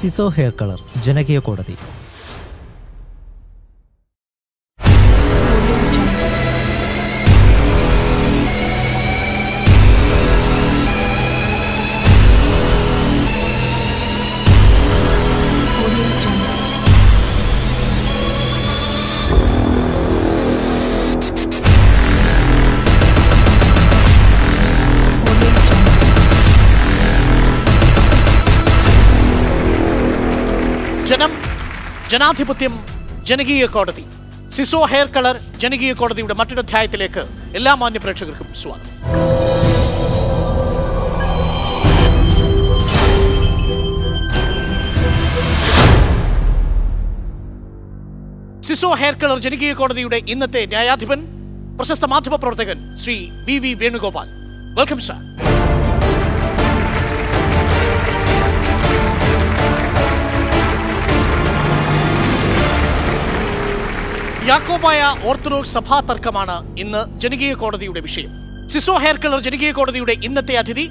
സിസോ hair colour ജനകീയ കോടതി ജനാധിപത്യം ജനകീയ കോടതി സിസോ ഹെയർ കളർ ജനകീയ കോടതിയുടെ മറ്റൊരു അധ്യായത്തിലേക്ക് എല്ലാ മാന്യ പ്രേക്ഷകർക്കും സ്വാഗതം സിസോ ഹെയർ കളർ ജനകീയ കോടതിയുടെ ഇന്നത്തെ ന്യായാധിപൻ പ്രശസ്ത മാധ്യമ പ്രവർത്തകൻ Shri V V Venugopal welcome sir Yakobaya Orthodox സഭാ തർക്കമാണ് ഇന്ന് ജനകീയ കോടതിയുടെ വിഷയം സിസോ ഹെയർ കളർ ജനകീയ കോടതിയുടെ ഇന്നത്തെ അതിഥി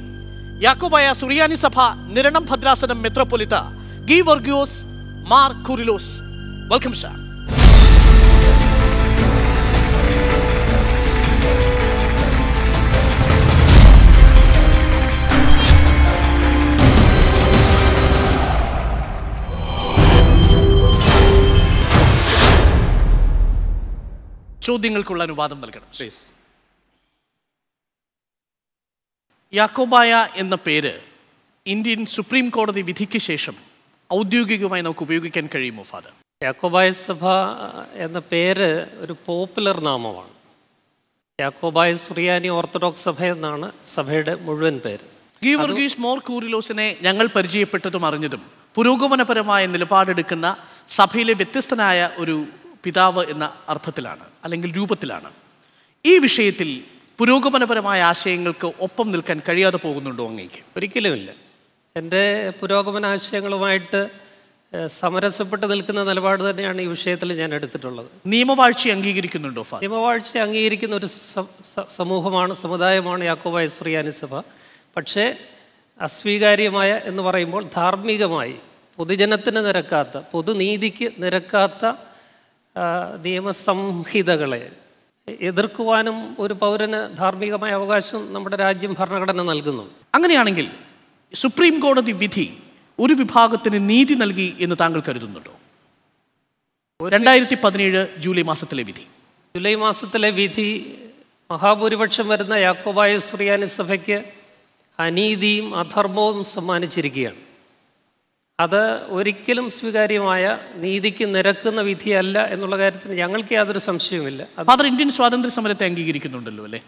യാക്കോബായ സുറിയാനി സഭ നിരണം ഭദ്രാസനം മെത്രോപൊലിത്ത Geevarghese Mar Coorilos welcome sir ചോദ്യങ്ങൾക്കുള്ള അനുവാദം നൽകണം പ്ലീസ് യാക്കോബായ എന്ന പേര് ഇന്ത്യൻ സുപ്രീം കോടതി വിധിക്ക് ശേഷം ഔദ്യോഗികമായി നമുക്ക് ഉപയോഗിക്കാൻ കഴിയുമോ ഫാദർ യാക്കോബായ സഭ എന്ന പേര് ഒരു പോപ്പുലർ നാമമാണ് യാക്കോബായ സുറിയാനി ഓർത്തഡോക്സ് സഭ എന്നാണ് സഭയുടെ മുഴുവൻ പേര് ഗീവർഗീസ് മോർ കൂറിലോസിനെ ഞങ്ങൾ പരിചയപ്പെട്ടതും അറിഞ്ഞതും പുരോഗമനപരമായ നിലപാടെടുക്കുന്ന സഭയിലെ വ്യത്യസ്തനായ ഒരു പിതാവ് എന്ന അർത്ഥത്തിലാണ് അല്ലെങ്കിൽ രൂപത്തിലാണ് ഈ വിഷയത്തിൽ പുരോഗമനപരമായ ആശയങ്ങൾക്ക് ഒപ്പം നിൽക്കാൻ കഴിയാതെ പോകുന്നുണ്ടോ അങ്ങേക്ക് ഒരിക്കലുമില്ല എൻ്റെ പുരോഗമന ആശയങ്ങളുമായിട്ട് സമരസപ്പെട്ട് നിൽക്കുന്ന നിലപാട് തന്നെയാണ് ഈ വിഷയത്തിൽ ഞാൻ എടുത്തിട്ടുള്ളത് നിയമവാഴ്ച അംഗീകരിക്കുന്നുണ്ടോ നിയമവാഴ്ച അംഗീകരിക്കുന്ന ഒരു സമൂഹമാണ് സമുദായമാണ് യാക്കോബായ സുറിയാനി സഭ പക്ഷേ അസ്വീകാര്യമായ എന്ന് പറയുമ്പോൾ ധാർമ്മികമായി പൊതുജനത്തിന് നിരക്കാത്ത പൊതുനീതിക്ക് നിരക്കാത്ത നിയമസംഹിതകളെ എതിർക്കുവാനും ഒരു പൗരന് ധാർമ്മികമായ അവകാശം നമ്മുടെ രാജ്യം ഭരണഘടന നൽകുന്നു അങ്ങനെയാണെങ്കിൽ സുപ്രീം കോടതി വിധി ഒരു വിഭാഗത്തിന് നീതി നൽകി എന്ന് താങ്കൾ കരുതുന്നുണ്ടോ രണ്ടായിരത്തി പതിനേഴ് ജൂലൈ മാസത്തിലെ വിധി ജൂലൈ മാസത്തിലെ വിധി മഹാഭൂരിപക്ഷം വരുന്ന യാക്കോബായ സുറിയാനി സഭയ്ക്ക് അനീതിയും അധർമ്മവും സമ്മാനിച്ചിരിക്കുകയാണ് അത് ഒരിക്കലും സ്വീകാര്യമായ നീതിക്ക് നിരക്കുന്ന വിധിയല്ല എന്നുള്ള കാര്യത്തിന് ഞങ്ങൾക്ക് യാതൊരു സംശയവുമില്ല ഇന്ത്യൻ സ്വാതന്ത്ര്യ സമരത്തെ അംഗീകരിക്കുന്നുണ്ടല്ലോ അല്ലേ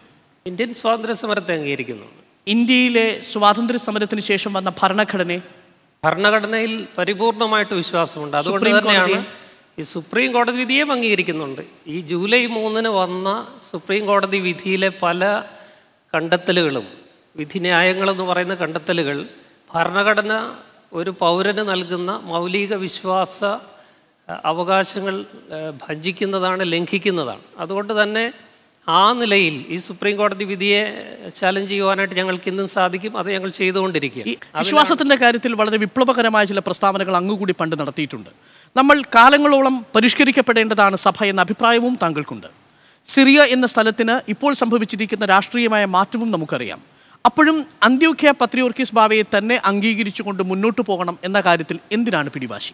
ഇന്ത്യൻ സ്വാതന്ത്ര്യ സമരത്തെ അംഗീകരിക്കുന്നു ഇന്ത്യയിലെ സ്വാതന്ത്ര്യ സമരത്തിന് ശേഷം വന്ന ഭരണഘടന ഭരണഘടനയിൽ പരിപൂർണമായിട്ട് വിശ്വാസമുണ്ട് അതുകൊണ്ട് തന്നെയാണ് ഈ സുപ്രീം കോടതി വിധിയെ അംഗീകരിക്കുന്നുണ്ട് ഈ ജൂലൈ മൂന്നിന് വന്ന സുപ്രീം കോടതി വിധിയിലെ പല കണ്ടെത്തലുകളും വിധിന്യായങ്ങളെന്ന് പറയുന്ന കണ്ടെത്തലുകൾ ഭരണഘടന ഒരു പൗരന് നൽകുന്ന മൗലിക വിശ്വാസ അവകാശങ്ങൾ ഭഞ്ചിക്കുന്നതാണ് ലംഘിക്കുന്നതാണ് അതുകൊണ്ട് തന്നെ ആ നിലയിൽ ഈ സുപ്രീം കോടതി വിധിയെ ചാലഞ്ച് ചെയ്യുവാനായിട്ട് ഞങ്ങൾക്ക് ഇന്നും സാധിക്കും അത് ഞങ്ങൾ ചെയ്തുകൊണ്ടിരിക്കുക വിശ്വാസത്തിൻ്റെ കാര്യത്തിൽ വളരെ വിപ്ലവകരമായ ചില പ്രസ്താവനകൾ അങ്ങുകൂടി പണ്ട് നടത്തിയിട്ടുണ്ട് നമ്മൾ കാലങ്ങളോളം പരിഷ്കരിക്കപ്പെടേണ്ടതാണ് സഭ എന്ന അഭിപ്രായവും താങ്കൾക്കുണ്ട് സിറിയ എന്ന സ്ഥലത്തിന് ഇപ്പോൾ സംഭവിച്ചിരിക്കുന്ന രാഷ്ട്രീയമായ മാറ്റവും നമുക്കറിയാം അപ്പോഴും അന്ത്യോഖ്യ പത്രിയോർക്കിസ് ബാവയെ തന്നെ അംഗീകരിച്ചുകൊണ്ട് മുന്നോട്ട് പോകണം എന്ന കാര്യത്തിൽ എന്തിനാണ് പിടിവാശി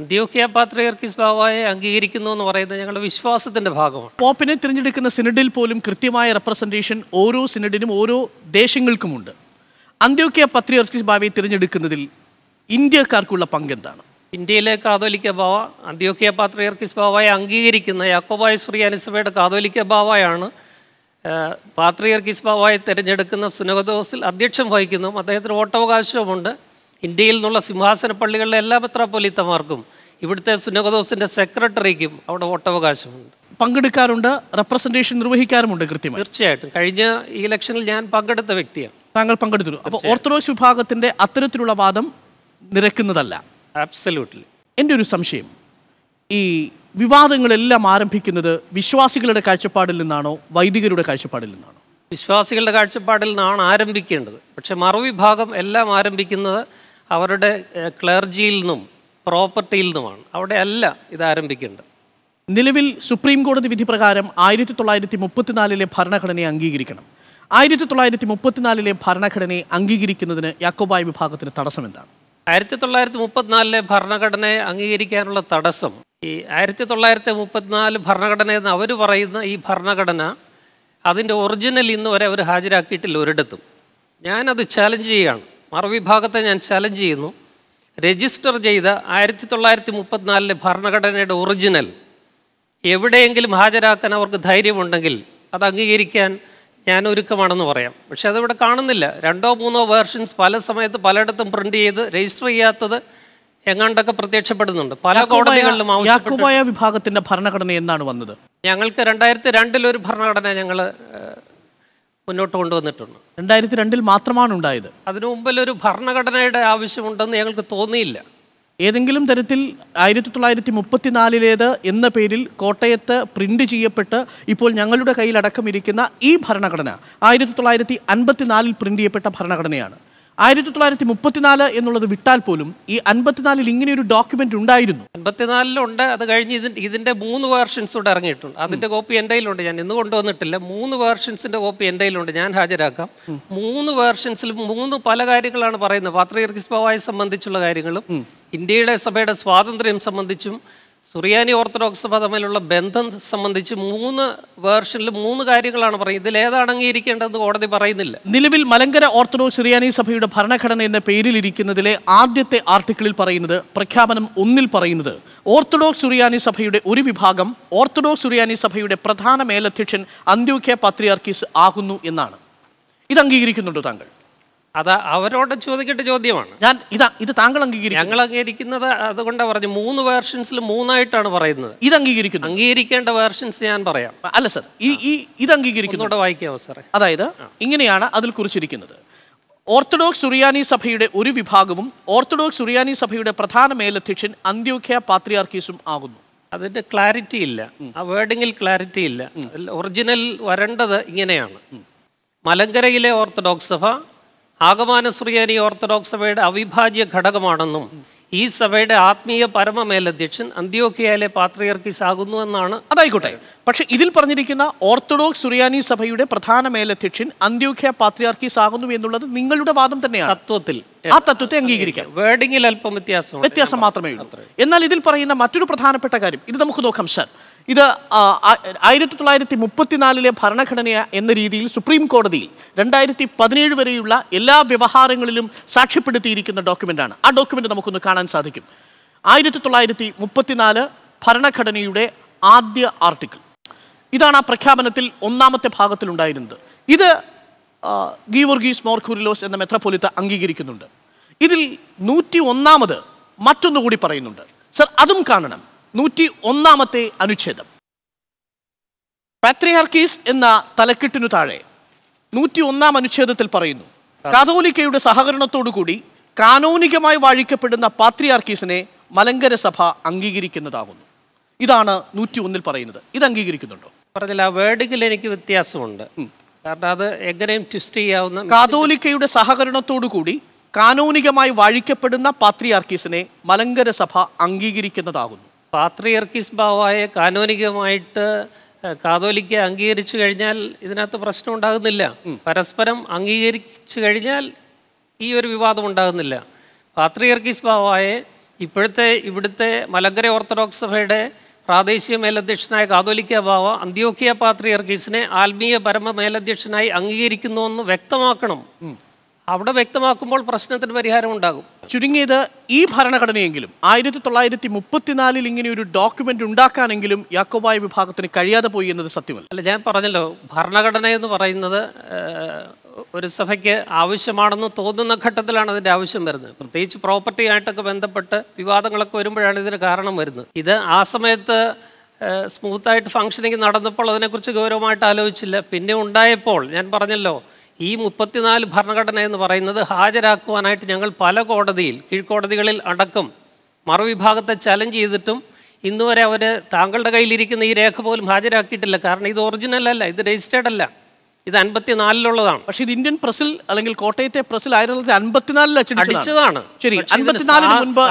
അന്ത്യോഖ്യ പാത്രിയർക്കിസ് ബാവായെ അംഗീകരിക്കുന്നു എന്ന് പറയുന്നത് ഞങ്ങളുടെ വിശ്വാസത്തിന്റെ ഭാഗമാണ് പോപ്പിനെ തിരഞ്ഞെടുക്കുന്ന സിനഡിൽ പോലും കൃത്യമായ റെപ്രസെന്റേഷൻ ഓരോ സിനഡിനും ഓരോ ദേശങ്ങൾക്കുമുണ്ട് അന്ത്യോഖ്യ പത്രിയോർക്കിസ് ബാവയെ തിരഞ്ഞെടുക്കുന്നതിൽ ഇന്ത്യക്കാർക്കുള്ള പങ്കെന്താണ് ഇന്ത്യയിലെ കാതോലിക്ക ബാവ അന്ത്യോഖ്യ പാത്രിയർക്കിസ് ബാവയെ അംഗീകരിക്കുന്ന യാക്കോബായ ശ്രീ അനുസഭയുടെ കാതോലിക്ക ബാവയാണ് പാത്രിയർ കിസ്ബാവായി തിരഞ്ഞെടുക്കുന്ന സുനഗതോസിൽ അധ്യക്ഷം വഹിക്കുന്നു അദ്ദേഹത്തിന് വോട്ടവകാശവുമുണ്ട് ഇന്ത്യയിൽ നിന്നുള്ള സിംഹാസന പള്ളികളിലെ എല്ലാ പത്രാപ്പൊലിത്തമാർക്കും ഇവിടുത്തെ സുനഗതോസിൻ്റെ സെക്രട്ടറിക്കും അവിടെ വോട്ടവകാശമുണ്ട് പങ്കെടുക്കാറുണ്ട് റെപ്രസെൻറ്റേഷൻ നിർവഹിക്കാറുമുണ്ട് കൃത്യമായി തീർച്ചയായിട്ടും കഴിഞ്ഞ ഈ ഇലക്ഷനിൽ ഞാൻ പങ്കെടുത്ത വ്യക്തിയാണ് താങ്കൾ പങ്കെടുത്തിരുന്നു അപ്പോൾ ഓർത്തഡോക്സ് വിഭാഗത്തിൻ്റെ അത്തരത്തിലുള്ള വാദം നിരക്കുന്നതല്ല ആബ്സല്യൂട്ട്ലി എൻ്റെ ഒരു സംശയം ഈ വിവാദങ്ങളെല്ലാം ആരംഭിക്കുന്നത് വിശ്വാസികളുടെ കാഴ്ചപ്പാടിൽ നിന്നാണോ വൈദികരുടെ കാഴ്ചപ്പാടിൽ നിന്നാണോ വിശ്വാസികളുടെ കാഴ്ചപ്പാടിൽ നിന്നാണ് ആരംഭിക്കേണ്ടത് പക്ഷേ മറുവിഭാഗം എല്ലാം ആരംഭിക്കുന്നത് അവരുടെ ക്ലർജിയിൽ നിന്നും പ്രോപ്പർട്ടിയിൽ നിന്നുമാണ് അവിടെ അല്ല ഇത് ആരംഭിക്കേണ്ടത് നിലവിൽ സുപ്രീം കോടതി വിധി പ്രകാരം ആയിരത്തി തൊള്ളായിരത്തി മുപ്പത്തിനാലിലെ ഭരണഘടനയെ അംഗീകരിക്കണം ആയിരത്തി തൊള്ളായിരത്തി മുപ്പത്തിനാലിലെ ഭരണഘടനയെ അംഗീകരിക്കുന്നതിന് യാക്കോബായ വിഭാഗത്തിന് തടസ്സം എന്താണ് ആയിരത്തി തൊള്ളായിരത്തി മുപ്പത്തിനാലിലെ ഭരണഘടനയെ അംഗീകരിക്കാനുള്ള തടസ്സം ഈ ആയിരത്തി തൊള്ളായിരത്തി മുപ്പത്തിനാല് ഭരണഘടന എന്ന് അവർ പറയുന്ന ഈ ഭരണഘടന അതിൻ്റെ ഒറിജിനൽ ഇന്ന് വരെ അവർ ഹാജരാക്കിയിട്ടില്ല ഒരിടത്തും ഞാനത് ചാലഞ്ച് ചെയ്യുകയാണ് മറുവിഭാഗത്തെ ഞാൻ ചാലഞ്ച് ചെയ്യുന്നു രജിസ്റ്റർ ചെയ്ത ആയിരത്തി തൊള്ളായിരത്തി മുപ്പത്തിനാലിലെ ഭരണഘടനയുടെ ഒറിജിനൽ എവിടെയെങ്കിലും ഹാജരാക്കാൻ അവർക്ക് ധൈര്യമുണ്ടെങ്കിൽ അത് അംഗീകരിക്കാൻ ഞാൻ ഒരുക്കമാണെന്ന് പറയാം പക്ഷെ അതിവിടെ കാണുന്നില്ല രണ്ടോ മൂന്നോ വേർഷൻസ് പല സമയത്ത് പലയിടത്തും പ്രിന്റ് ചെയ്ത് രജിസ്റ്റർ ചെയ്യാത്തത് എങ്ങാണ്ടൊക്കെ പ്രത്യക്ഷപ്പെടുന്നുണ്ട് പല കോടതികളിലും ആവശ്യമായ വിഭാഗത്തിന്റെ ഭരണഘടന എന്നാണ് വന്നത് ഞങ്ങൾക്ക് രണ്ടായിരത്തി ഒരു ഭരണഘടന ഞങ്ങൾ മുന്നോട്ട് കൊണ്ടുവന്നിട്ടുണ്ട് രണ്ടായിരത്തി രണ്ടിൽ മാത്രമാണ് ഉണ്ടായത് അതിനു മുമ്പിൽ ഒരു ഭരണഘടനയുടെ ആവശ്യമുണ്ടെന്ന് ഞങ്ങൾക്ക് തോന്നിയില്ല ഏതെങ്കിലും തരത്തിൽ ആയിരത്തി തൊള്ളായിരത്തി മുപ്പത്തിനാലിലേത് എന്ന പേരിൽ കോട്ടയത്ത് പ്രിൻ്റ് ചെയ്യപ്പെട്ട് ഇപ്പോൾ ഞങ്ങളുടെ കയ്യിൽ ഇരിക്കുന്ന ഈ ഭരണഘടന ആയിരത്തി തൊള്ളായിരത്തി അൻപത്തിനാലിൽ പ്രിൻ്റ് ചെയ്യപ്പെട്ട ഭരണഘടനയാണ് ആയിരത്തി തൊള്ളായിരത്തി മുപ്പത്തിനാല് എന്നുള്ളത് വിട്ടാൽ പോലും ഈ അൻപത്തിനാലിൽ ഇങ്ങനെ ഒരു ഡോക്യുമെന്റ് ഉണ്ടായിരുന്നു അൻപത്തിനാലിലുണ്ട് അത് കഴിഞ്ഞ് ഇതിന്റെ മൂന്ന് വേർഷൻസ് കൂടെ ഇറങ്ങിയിട്ടുണ്ട് അതിന്റെ കോപ്പി എൻ്റെ കയ്യിലുണ്ട് ഞാൻ ഇന്ന് കൊണ്ടുവന്നിട്ടില്ല മൂന്ന് വേർഷൻസിന്റെ കോപ്പി എൻ്റെ കയ്യിലുണ്ട് ഞാൻ ഹാജരാക്കാം മൂന്ന് വേർഷൻസിൽ മൂന്ന് പല കാര്യങ്ങളാണ് പറയുന്നത് പാത്രീർക്കിസ്ബാവായി സംബന്ധിച്ചുള്ള കാര്യങ്ങളും ഇന്ത്യയുടെ സഭയുടെ സ്വാതന്ത്ര്യം സംബന്ധിച്ചും സുറിയാനി ഓർത്തഡോക്സ് സഭ തമ്മിലുള്ള ബന്ധം സംബന്ധിച്ച് മൂന്ന് വേർഷനിൽ മൂന്ന് കാര്യങ്ങളാണ് പറയുന്നത് ഇതിൽ ഏതാണങ്ങിയിരിക്കേണ്ടതെന്ന് കോടതി പറയുന്നില്ല നിലവിൽ മലങ്കര ഓർത്തഡോക്സ് സുറിയാനി സഭയുടെ ഭരണഘടന എന്ന പേരിൽ ഇരിക്കുന്നതിലെ ആദ്യത്തെ ആർട്ടിക്കിളിൽ പറയുന്നത് പ്രഖ്യാപനം ഒന്നിൽ പറയുന്നത് ഓർത്തഡോക്സ് സുറിയാനി സഭയുടെ ഒരു വിഭാഗം ഓർത്തഡോക്സ് സുറിയാനി സഭയുടെ പ്രധാന മേലധ്യക്ഷൻ അന്ത്യോഖ്യ പത്രിയാർക്കീസ് ആകുന്നു എന്നാണ് ഇത് അംഗീകരിക്കുന്നുണ്ടോ താങ്കൾ അത് അവരോട് ചോദിക്കേണ്ട ചോദ്യമാണ് ഞാൻ ഇതാ ഇത് താങ്കൾ അംഗീകരിക്കും ഞങ്ങൾ അംഗീകരിക്കുന്നത് അതുകൊണ്ടാണ് പറഞ്ഞു മൂന്ന് വേർഷൻസിൽ മൂന്നായിട്ടാണ് പറയുന്നത് ഇത് അംഗീകരിക്കുന്നു അംഗീകരിക്കേണ്ട വേർഷൻസ് ഞാൻ പറയാം അല്ല സർ ഈ ഈ ഇത് അംഗീകരിക്കുന്നു വായിക്കാവോ സാറേ അതായത് ഇങ്ങനെയാണ് അതിൽ കുറിച്ചിരിക്കുന്നത് ഓർത്തഡോക്സ് സുറിയാനി സഭയുടെ ഒരു വിഭാഗവും ഓർത്തഡോക്സ് സുറിയാനി സഭയുടെ പ്രധാന മേലധ്യക്ഷൻ അന്ത്യോഖ്യ പാത്രിയാർക്കീസും ആകുന്നു അതിന്റെ ക്ലാരിറ്റി ഇല്ല ആ വേർഡിങ്ങിൽ ക്ലാരിറ്റി ഇല്ല ഒറിജിനൽ വരേണ്ടത് ഇങ്ങനെയാണ് മലങ്കരയിലെ ഓർത്തഡോക്സ് സഭ ആഗമാന സുറിയാനി ഓർത്തഡോക്സ് സഭയുടെ അവിഭാജ്യ ഘടകമാണെന്നും ഈ സഭയുടെ ആത്മീയ പരമമേലധ്യക്ഷൻ അന്ത്യോക്കിയയിലെ പാത്രിയർക്കിസ് ആകുന്നു എന്നാണ് അതായിക്കോട്ടെ പക്ഷേ ഇതിൽ പറഞ്ഞിരിക്കുന്ന ഓർത്തഡോക്സ് സുറിയാനി സഭയുടെ പ്രധാന മേലധ്യക്ഷൻ അന്ത്യോഖ്യ പാത്രിയാർക്കിസ് ആകുന്നു എന്നുള്ളത് നിങ്ങളുടെ വാദം തന്നെയാണ് തത്വത്തിൽ ആ തത്വത്തെ അംഗീകരിക്കാം വേർഡിങ്ങിൽ അല്പം വ്യത്യാസം വ്യത്യാസം മാത്രമേ ഉള്ളൂ എന്നാൽ ഇതിൽ പറയുന്ന മറ്റൊരു പ്രധാനപ്പെട്ട കാര്യം ഇത് നമുക്ക് നോക്കാം സാർ ഇത് ആയിരത്തി തൊള്ളായിരത്തി മുപ്പത്തിനാലിലെ ഭരണഘടന എന്ന രീതിയിൽ സുപ്രീം കോടതിയിൽ രണ്ടായിരത്തി പതിനേഴ് വരെയുള്ള എല്ലാ വ്യവഹാരങ്ങളിലും സാക്ഷ്യപ്പെടുത്തിയിരിക്കുന്ന ഡോക്യുമെൻ്റാണ് ആ ഡോക്യുമെൻ്റ് നമുക്കൊന്ന് കാണാൻ സാധിക്കും ആയിരത്തി തൊള്ളായിരത്തി മുപ്പത്തിനാല് ഭരണഘടനയുടെ ആദ്യ ആർട്ടിക്കിൾ ഇതാണ് ആ പ്രഖ്യാപനത്തിൽ ഒന്നാമത്തെ ഭാഗത്തിലുണ്ടായിരുന്നത് ഇത് ഗീവർഗീസ് മോർഖുരിലോസ് എന്ന മെത്രപൊലിത്ത അംഗീകരിക്കുന്നുണ്ട് ഇതിൽ നൂറ്റി ഒന്നാമത് മറ്റൊന്നുകൂടി പറയുന്നുണ്ട് സർ അതും കാണണം നൂറ്റി ഒന്നാമത്തെ അനുച്ഛേദം പാത്രിഹർക്കീസ് എന്ന തലക്കെട്ടിനു താഴെ നൂറ്റി ഒന്നാം അനുച്ഛേദത്തിൽ പറയുന്നു കാതോലിക്കയുടെ സഹകരണത്തോടുകൂടി കാനോനികമായി വാഴിക്കപ്പെടുന്ന പാത്രിയാർക്കീസിനെ മലങ്കര സഭ അംഗീകരിക്കുന്നതാകുന്നു ഇതാണ് നൂറ്റി ഒന്നിൽ പറയുന്നത് ഇത് അംഗീകരിക്കുന്നുണ്ടോ പറഞ്ഞില്ല വേർഡിങ്ങിൽ എനിക്ക് വ്യത്യാസമുണ്ട് കാരണം അത് എങ്ങനെയും ട്വിസ്റ്റ് ചെയ്യാവുന്ന കാതോലിക്കയുടെ സഹകരണത്തോടുകൂടി കാനോനികമായി വാഴിക്കപ്പെടുന്ന പാത്രിയാർക്കീസിനെ മലങ്കര സഭ അംഗീകരിക്കുന്നതാകുന്നു പാത്രിയർക്കിസ് ഭാവായെ കാനോനികമായിട്ട് കാതോലിക്ക അംഗീകരിച്ചു കഴിഞ്ഞാൽ ഇതിനകത്ത് പ്രശ്നം ഉണ്ടാകുന്നില്ല പരസ്പരം അംഗീകരിച്ചു കഴിഞ്ഞാൽ ഈ ഒരു വിവാദം ഉണ്ടാകുന്നില്ല പാത്രിയർക്കിസ് ഭാവായെ ഇപ്പോഴത്തെ ഇവിടുത്തെ മലങ്കര ഓർത്തഡോക്സ് സഭയുടെ പ്രാദേശിക മേലധ്യക്ഷനായ കാതോലിക്ക ബാവ അന്ത്യോക്കിയ പാത്രിയർക്കീസിനെ ആത്മീയ പരമ മേലധ്യക്ഷനായി അംഗീകരിക്കുന്നുവെന്ന് വ്യക്തമാക്കണം അവിടെ വ്യക്തമാക്കുമ്പോൾ പ്രശ്നത്തിന് പരിഹാരം ഉണ്ടാകും ചുരുങ്ങിയത് ഈ ഭരണഘടനയെങ്കിലും ആയിരത്തി തൊള്ളായിരത്തി മുപ്പത്തിനാലിൽ ഇങ്ങനെ ഒരു ഡോക്യുമെന്റ് ഉണ്ടാക്കാനെങ്കിലും യാക്കോബായ വിഭാഗത്തിന് കഴിയാതെ പോയി എന്നത് സത്യമല്ല അല്ല ഞാൻ പറഞ്ഞല്ലോ ഭരണഘടന എന്ന് പറയുന്നത് ഒരു സഭയ്ക്ക് ആവശ്യമാണെന്ന് തോന്നുന്ന ഘട്ടത്തിലാണ് അതിൻ്റെ ആവശ്യം വരുന്നത് പ്രത്യേകിച്ച് പ്രോപ്പർട്ടി ആയിട്ടൊക്കെ ബന്ധപ്പെട്ട് വിവാദങ്ങളൊക്കെ വരുമ്പോഴാണ് ഇതിന് കാരണം വരുന്നത് ഇത് ആ സമയത്ത് സ്മൂത്തായിട്ട് ഫങ്ഷനിങ് നടന്നപ്പോൾ അതിനെക്കുറിച്ച് ഗൗരവമായിട്ട് ആലോചിച്ചില്ല പിന്നെ ഉണ്ടായപ്പോൾ ഞാൻ പറഞ്ഞല്ലോ ഈ മുപ്പത്തിനാല് ഭരണഘടന എന്ന് പറയുന്നത് ഹാജരാക്കുവാനായിട്ട് ഞങ്ങൾ പല കോടതിയിൽ കീഴ്ക്കോടതികളിൽ അടക്കം മറുവിഭാഗത്തെ ചലഞ്ച് ചെയ്തിട്ടും ഇന്നുവരെ അവർ താങ്കളുടെ കയ്യിലിരിക്കുന്ന ഈ രേഖ പോലും ഹാജരാക്കിയിട്ടില്ല കാരണം ഇത് ഒറിജിനൽ അല്ല ഇത് രജിസ്റ്റേഡ് അല്ല ഇത് അൻപത്തിനാലിലുള്ളതാണ് പക്ഷേ ഇത് ഇന്ത്യൻ പ്രസിൽ അല്ലെങ്കിൽ കോട്ടയത്തെ പ്രസിൽ ആയിരത്തി അൻപത്തിനാലിൽ അടിച്ചതാണ് ശരി മുൻപ്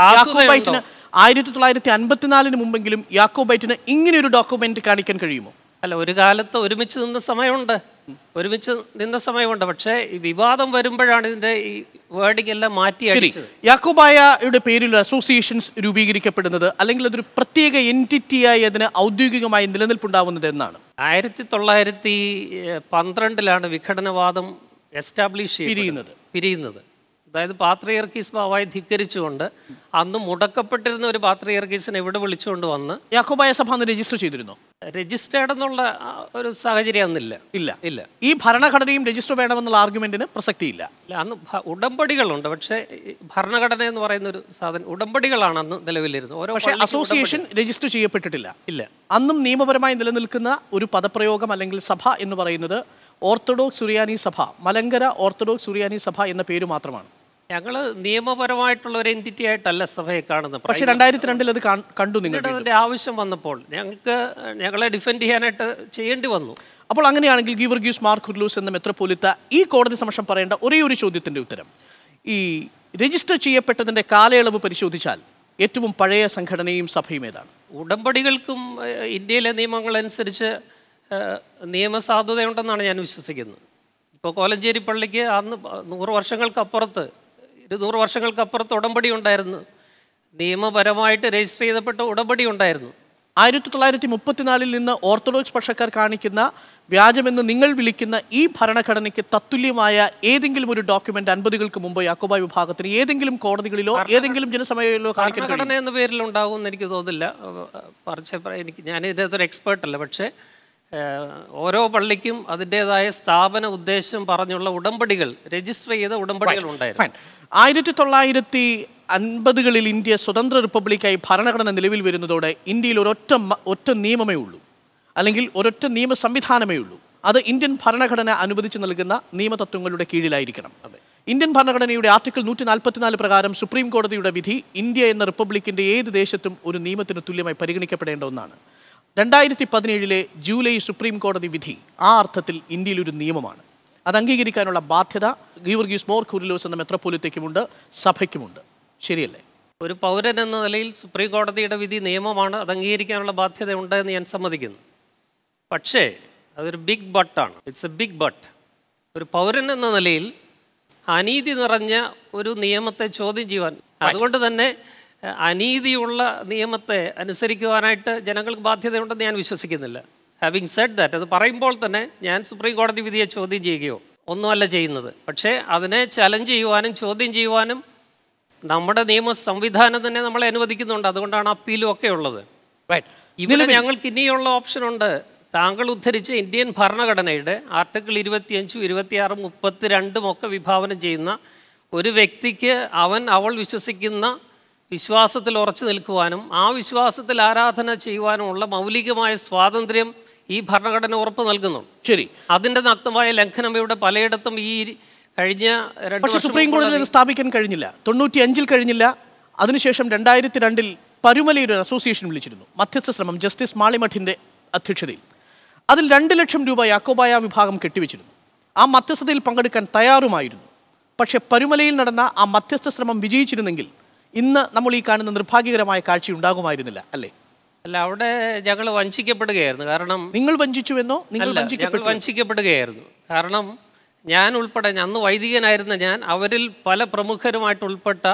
ആയിരത്തി തൊള്ളായിരത്തി അൻപത്തിനാലിന് മുമ്പെങ്കിലും യാക്കോബൈറ്റിന് ഇങ്ങനെ ഒരു ഡോക്യുമെന്റ് കാണിക്കാൻ കഴിയുമോ അല്ല ഒരു കാലത്ത് ഒരുമിച്ച് നിന്ന സമയമുണ്ട് ഒരുമിച്ച് നിന്ന സമയമുണ്ട് പക്ഷേ ഈ വിവാദം വരുമ്പോഴാണ് ഇതിന്റെ ഈ വേർഡിംഗ് എല്ലാം മാറ്റി അടിച്ചത് യാക്കോബായയുടെ പേരിൽ അസോസിയേഷൻസ് രൂപീകരിക്കപ്പെടുന്നത് അല്ലെങ്കിൽ അതൊരു പ്രത്യേക എൻറ്റിറ്റിയായി അതിന് ഔദ്യോഗികമായി നിലനിൽപ്പുണ്ടാവുന്നത് എന്നാണ് ആയിരത്തി തൊള്ളായിരത്തി പന്ത്രണ്ടിലാണ് വിഘടനവാദം എസ്റ്റാബ്ലിഷ് ചെയ്യുന്നത് പിരിയുന്നത് അതായത് പാത്രയർക്കീസ് ബാവായി ധിക്കരിച്ചുകൊണ്ട് അന്ന് മുടക്കപ്പെട്ടിരുന്ന ഒരു പാത്രിയർക്കീസിനെ ഇവിടെ വിളിച്ചുകൊണ്ട് വന്ന് യാക്കോബായ സഭ അന്ന് രജിസ്റ്റർ ചെയ്തിരുന്നു രജിസ്റ്റേർഡ് എന്നുള്ള ഒരു സാഹചര്യം അന്നില്ല ഇല്ല ഇല്ല ഈ ഭരണഘടനയും രജിസ്റ്റർ വേണമെന്നുള്ള ആർഗ്യുമെന്റിന് പ്രസക്തിയില്ല ഇല്ല അന്ന് ഉടമ്പടികളുണ്ട് പക്ഷേ ഭരണഘടന എന്ന് പറയുന്ന ഒരു സാധനം ഉടമ്പടികളാണ് അന്ന് നിലവിലിരുന്നത് ഓരോ പക്ഷേ അസോസിയേഷൻ രജിസ്റ്റർ ചെയ്യപ്പെട്ടിട്ടില്ല ഇല്ല അന്നും നിയമപരമായി നിലനിൽക്കുന്ന ഒരു പദപ്രയോഗം അല്ലെങ്കിൽ സഭ എന്ന് പറയുന്നത് ഓർത്തഡോക്സ് സുറിയാനി സഭ മലങ്കര ഓർത്തഡോക്സ് സുറിയാനി സഭ എന്ന പേര് മാത്രമാണ് ഞങ്ങൾ നിയമപരമായിട്ടുള്ള ഒരു എൻറ്റിറ്റി ആയിട്ടല്ല സഭയെ കാണുന്നത് പക്ഷേ രണ്ടായിരത്തി രണ്ടിൽ അത് കണ്ടു നിങ്ങളുടെ അതിൻ്റെ ആവശ്യം വന്നപ്പോൾ ഞങ്ങൾക്ക് ഞങ്ങളെ ഡിഫെൻഡ് ചെയ്യാനായിട്ട് ചെയ്യേണ്ടി വന്നു അപ്പോൾ അങ്ങനെയാണെങ്കിൽ ഗീവർഗീസ് മാർക്ക് ഹുർലൂസ് എന്ന മെത്രപോലിത്ത ഈ കോടതി സമക്ഷം പറയേണ്ട ഒരേ ഒരു ചോദ്യത്തിൻ്റെ ഉത്തരം ഈ രജിസ്റ്റർ ചെയ്യപ്പെട്ടതിൻ്റെ കാലയളവ് പരിശോധിച്ചാൽ ഏറ്റവും പഴയ സംഘടനയും സഭയും ഏതാണ് ഉടമ്പടികൾക്കും ഇന്ത്യയിലെ നിയമങ്ങളനുസരിച്ച് നിയമസാധുതയുണ്ടെന്നാണ് ഞാൻ വിശ്വസിക്കുന്നത് ഇപ്പോൾ കോലഞ്ചേരി പള്ളിക്ക് അന്ന് നൂറ് വർഷങ്ങൾക്കപ്പുറത്ത് ഒരു നൂറ് വർഷങ്ങൾക്കപ്പുറത്ത് ഉടമ്പടി ഉണ്ടായിരുന്നു നിയമപരമായിട്ട് രജിസ്റ്റർ ചെയ്തപ്പെട്ട ഉടമ്പടി ഉണ്ടായിരുന്നു ആയിരത്തി തൊള്ളായിരത്തി മുപ്പത്തിനാലിൽ നിന്ന് ഓർത്തഡോക്സ് പക്ഷക്കാർ കാണിക്കുന്ന വ്യാജമെന്ന് നിങ്ങൾ വിളിക്കുന്ന ഈ ഭരണഘടനയ്ക്ക് തത്തുല്യമായ ഏതെങ്കിലും ഒരു ഡോക്യുമെന്റ് അൻപതുകൾക്ക് മുമ്പ് യാക്കോബായ വിഭാഗത്തിന് ഏതെങ്കിലും കോടതികളിലോ ഏതെങ്കിലും ജനസമയങ്ങളിലോ ഭരണഘടന എന്ന പേരിൽ ഉണ്ടാവും എന്ന് എനിക്ക് തോന്നുന്നില്ല പറിച്ച എനിക്ക് ഞാൻ ഇതിനകത്തൊരു എക്സ്പേർട്ടല്ല പക്ഷേ ഓരോ പള്ളിക്കും അതിൻ്റെതായ സ്ഥാപന ഉദ്ദേശം പറഞ്ഞുള്ള ഉടമ്പടികൾ രജിസ്റ്റർ ചെയ്ത ഉടമ്പടികൾ ഉണ്ടായിരുന്നു ആയിരത്തി തൊള്ളായിരത്തി അൻപതുകളിൽ ഇന്ത്യ സ്വതന്ത്ര റിപ്പബ്ലിക്കായി ഭരണഘടന നിലവിൽ വരുന്നതോടെ ഇന്ത്യയിൽ ഒരൊറ്റ ഒറ്റ നിയമമേ ഉള്ളൂ അല്ലെങ്കിൽ ഒരൊറ്റ നിയമ സംവിധാനമേ ഉള്ളൂ അത് ഇന്ത്യൻ ഭരണഘടന അനുവദിച്ച് നൽകുന്ന നിയമതത്വങ്ങളുടെ കീഴിലായിരിക്കണം ഇന്ത്യൻ ഭരണഘടനയുടെ ആർട്ടിക്കിൾ നൂറ്റി നാൽപ്പത്തിനാല് പ്രകാരം സുപ്രീം കോടതിയുടെ വിധി ഇന്ത്യ എന്ന റിപ്പബ്ലിക്കിൻ്റെ ഏത് ദേശത്തും ഒരു നിയമത്തിന് തുല്യമായി പരിഗണിക്കപ്പെടേണ്ട ഒന്നാണ് രണ്ടായിരത്തി പതിനേഴിലെ ജൂലൈ സുപ്രീം കോടതി വിധി ആ അർത്ഥത്തിൽ ഇന്ത്യയിൽ ഒരു നിയമമാണ് അത് അംഗീകരിക്കാനുള്ള ബാധ്യത ഗീവർഗീസ് മോർ കുരിലോസ് എന്ന മെത്രപ്പോലിത്തയ്ക്കുമുണ്ട് സഭയ്ക്കുമുണ്ട് ശരിയല്ലേ ഒരു പൗരൻ എന്ന നിലയിൽ സുപ്രീം കോടതിയുടെ വിധി നിയമമാണ് അത് അംഗീകരിക്കാനുള്ള ബാധ്യതയുണ്ട് എന്ന് ഞാൻ സമ്മതിക്കുന്നു പക്ഷേ അതൊരു ബിഗ് ബട്ടാണ് ഇറ്റ്സ് എ ബിഗ് ബട്ട് ഒരു പൗരൻ എന്ന നിലയിൽ അനീതി നിറഞ്ഞ ഒരു നിയമത്തെ ചോദ്യം ചെയ്യുവാൻ അതുകൊണ്ട് തന്നെ അനീതിയുള്ള നിയമത്തെ അനുസരിക്കുവാനായിട്ട് ജനങ്ങൾക്ക് ബാധ്യതയുണ്ടെന്ന് ഞാൻ വിശ്വസിക്കുന്നില്ല ഹാവിങ് സെഡ് ദാറ്റ് അത് പറയുമ്പോൾ തന്നെ ഞാൻ സുപ്രീം കോടതി വിധിയെ ചോദ്യം ചെയ്യുകയോ ഒന്നുമല്ല ചെയ്യുന്നത് പക്ഷേ അതിനെ ചലഞ്ച് ചെയ്യുവാനും ചോദ്യം ചെയ്യുവാനും നമ്മുടെ നിയമ സംവിധാനം തന്നെ നമ്മളെ അനുവദിക്കുന്നുണ്ട് അതുകൊണ്ടാണ് അപ്പീലും ഒക്കെ ഉള്ളത് ഇവിടെ ഞങ്ങൾക്ക് ഇനിയുള്ള ഓപ്ഷൻ ഉണ്ട് താങ്കൾ ഉദ്ധരിച്ച ഇന്ത്യൻ ഭരണഘടനയുടെ ആർട്ടിക്കിൾ ഇരുപത്തിയഞ്ചും ഇരുപത്തിയാറും രണ്ടും ഒക്കെ വിഭാവനം ചെയ്യുന്ന ഒരു വ്യക്തിക്ക് അവൻ അവൾ വിശ്വസിക്കുന്ന വിശ്വാസത്തിൽ ഉറച്ചു നിൽക്കുവാനും ആ വിശ്വാസത്തിൽ ആരാധന ചെയ്യുവാനുമുള്ള മൗലികമായ സ്വാതന്ത്ര്യം ഈ ഭരണഘടന ഉറപ്പ് നൽകുന്നു ശരി അതിന്റെ നഗ്നമായ ലംഘനം ഇവിടെ പലയിടത്തും ഈ കഴിഞ്ഞ സുപ്രീം കോടതി സ്ഥാപിക്കാൻ കഴിഞ്ഞില്ല തൊണ്ണൂറ്റി അഞ്ചിൽ കഴിഞ്ഞില്ല അതിനുശേഷം രണ്ടായിരത്തി രണ്ടിൽ പരുമലയിൽ ഒരു അസോസിയേഷൻ വിളിച്ചിരുന്നു മധ്യസ്ഥ ശ്രമം ജസ്റ്റിസ് മാളിമഠിൻ്റെ അധ്യക്ഷതയിൽ അതിൽ രണ്ട് ലക്ഷം രൂപ യാക്കോബായ വിഭാഗം കെട്ടിവെച്ചിരുന്നു ആ മധ്യസ്ഥതയിൽ പങ്കെടുക്കാൻ തയ്യാറുമായിരുന്നു പക്ഷേ പരുമലയിൽ നടന്ന ആ മധ്യസ്ഥ ശ്രമം വിജയിച്ചിരുന്നെങ്കിൽ ഇന്ന് നമ്മൾ ഈ കാണുന്ന നിർഭാഗ്യകരമായ കാഴ്ച ഉണ്ടാകുമായിരുന്നില്ല അല്ലേ അല്ല അവിടെ ഞങ്ങൾ വഞ്ചിക്കപ്പെടുകയായിരുന്നു കാരണം നിങ്ങൾ വഞ്ചിച്ചു എന്നോ നിങ്ങൾ വഞ്ചിക്കപ്പെടുകയായിരുന്നു കാരണം ഞാൻ ഉൾപ്പെടെ അന്ന് വൈദികനായിരുന്ന ഞാൻ അവരിൽ പല പ്രമുഖരുമായിട്ട് ഉൾപ്പെട്ട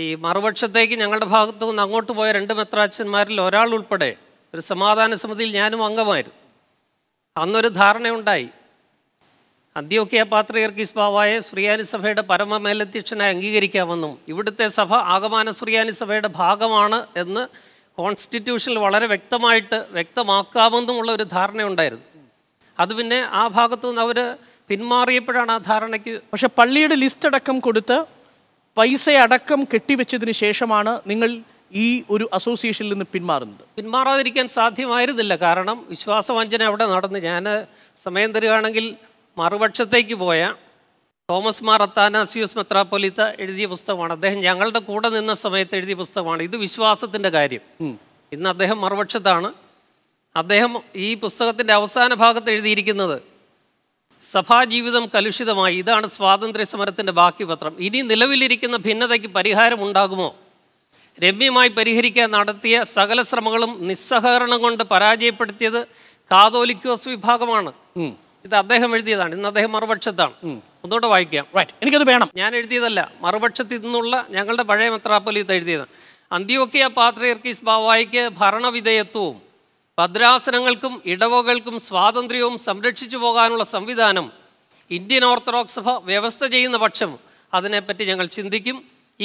ഈ മറുപക്ഷത്തേക്ക് ഞങ്ങളുടെ ഭാഗത്തു നിന്ന് അങ്ങോട്ട് പോയ രണ്ട് മെത്രാച്ചന്മാരിൽ ഒരാൾ ഉൾപ്പെടെ ഒരു സമാധാന സമിതിയിൽ ഞാനും അംഗമായിരുന്നു അന്നൊരു ധാരണയുണ്ടായി അന്ത്യോക്കിയ പാത്രിയർക്കിസ് ബാവായ സുറിയാനി സഭയുടെ പരമമേലധ്യക്ഷനായി അംഗീകരിക്കാമെന്നും ഇവിടുത്തെ സഭ ആഗമാന സുറിയാനി സഭയുടെ ഭാഗമാണ് എന്ന് കോൺസ്റ്റിറ്റ്യൂഷനിൽ വളരെ വ്യക്തമായിട്ട് വ്യക്തമാക്കാമെന്നുമുള്ള ഒരു ധാരണയുണ്ടായിരുന്നു അത് പിന്നെ ആ ഭാഗത്തു നിന്ന് അവർ പിന്മാറിയപ്പോഴാണ് ആ ധാരണയ്ക്ക് പക്ഷെ പള്ളിയുടെ ലിസ്റ്റ് അടക്കം കൊടുത്ത് പൈസ അടക്കം കെട്ടിവെച്ചതിന് ശേഷമാണ് നിങ്ങൾ ഈ ഒരു അസോസിയേഷനിൽ നിന്ന് പിന്മാറുന്നത് പിന്മാറാതിരിക്കാൻ സാധ്യമായിരുന്നില്ല കാരണം വിശ്വാസവഞ്ചന അവിടെ നടന്ന് ഞാൻ സമയം തരികയാണെങ്കിൽ മറുപക്ഷത്തേക്ക് പോയ തോമസ് മാർ അത്താനാസിയോസ് മെത്രാപ്പൊലിത്ത എഴുതിയ പുസ്തകമാണ് അദ്ദേഹം ഞങ്ങളുടെ കൂടെ നിന്ന സമയത്ത് എഴുതിയ പുസ്തകമാണ് ഇത് വിശ്വാസത്തിൻ്റെ കാര്യം ഇന്ന് അദ്ദേഹം മറുപക്ഷത്താണ് അദ്ദേഹം ഈ പുസ്തകത്തിൻ്റെ അവസാന ഭാഗത്ത് എഴുതിയിരിക്കുന്നത് സഭാജീവിതം കലുഷിതമായി ഇതാണ് സ്വാതന്ത്ര്യ സമരത്തിൻ്റെ ബാക്കി പത്രം ഇനി നിലവിലിരിക്കുന്ന ഭിന്നതയ്ക്ക് പരിഹാരമുണ്ടാകുമോ രമ്യമായി പരിഹരിക്കാൻ നടത്തിയ സകല ശ്രമങ്ങളും നിസ്സഹകരണം കൊണ്ട് പരാജയപ്പെടുത്തിയത് കാതോലിക്കോസ് വിഭാഗമാണ് ഇത് അദ്ദേഹം എഴുതിയതാണ് ഇന്ന് അദ്ദേഹം മറുപക്ഷത്താണ് ഒന്നുകൂടെ വായിക്കാം റൈറ്റ് എനിക്കത് വേണം ഞാൻ എഴുതിയതല്ല മറുപക്ഷത്തിൽ നിന്നുള്ള ഞങ്ങളുടെ പഴയ മെത്രാപ്പൊലിത്ത് എഴുതിയതാണ് അന്ത്യോക്കിയ പാത്രയർക്കീസ് ബാവായിക്ക് ഭരണവിധേയത്വവും ഭദ്രാസനങ്ങൾക്കും ഇടവകൾക്കും സ്വാതന്ത്ര്യവും സംരക്ഷിച്ചു പോകാനുള്ള സംവിധാനം ഇന്ത്യൻ ഓർത്തഡോക്സ് സഭ വ്യവസ്ഥ ചെയ്യുന്ന പക്ഷം അതിനെപ്പറ്റി ഞങ്ങൾ ചിന്തിക്കും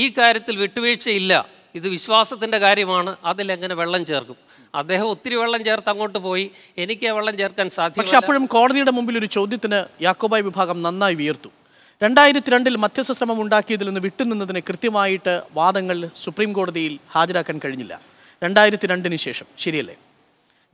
ഈ കാര്യത്തിൽ വിട്ടുവീഴ്ചയില്ല ഇത് വിശ്വാസത്തിൻ്റെ കാര്യമാണ് അതിലെങ്ങനെ വെള്ളം ചേർക്കും അദ്ദേഹം ഒത്തിരി വെള്ളം ചേർത്ത് അങ്ങോട്ട് പോയി എനിക്ക് വെള്ളം ചേർക്കാൻ സാധിക്കും പക്ഷെ അപ്പോഴും കോടതിയുടെ മുമ്പിൽ ഒരു ചോദ്യത്തിന് യാക്കോബായി വിഭാഗം നന്നായി വീർത്തു രണ്ടായിരത്തി രണ്ടിൽ മധ്യസ്ഥ ശ്രമം ഉണ്ടാക്കിയതിൽ നിന്ന് വിട്ടുനിന്നതിന് കൃത്യമായിട്ട് വാദങ്ങൾ സുപ്രീം കോടതിയിൽ ഹാജരാക്കാൻ കഴിഞ്ഞില്ല രണ്ടായിരത്തി രണ്ടിന് ശേഷം ശരിയല്ലേ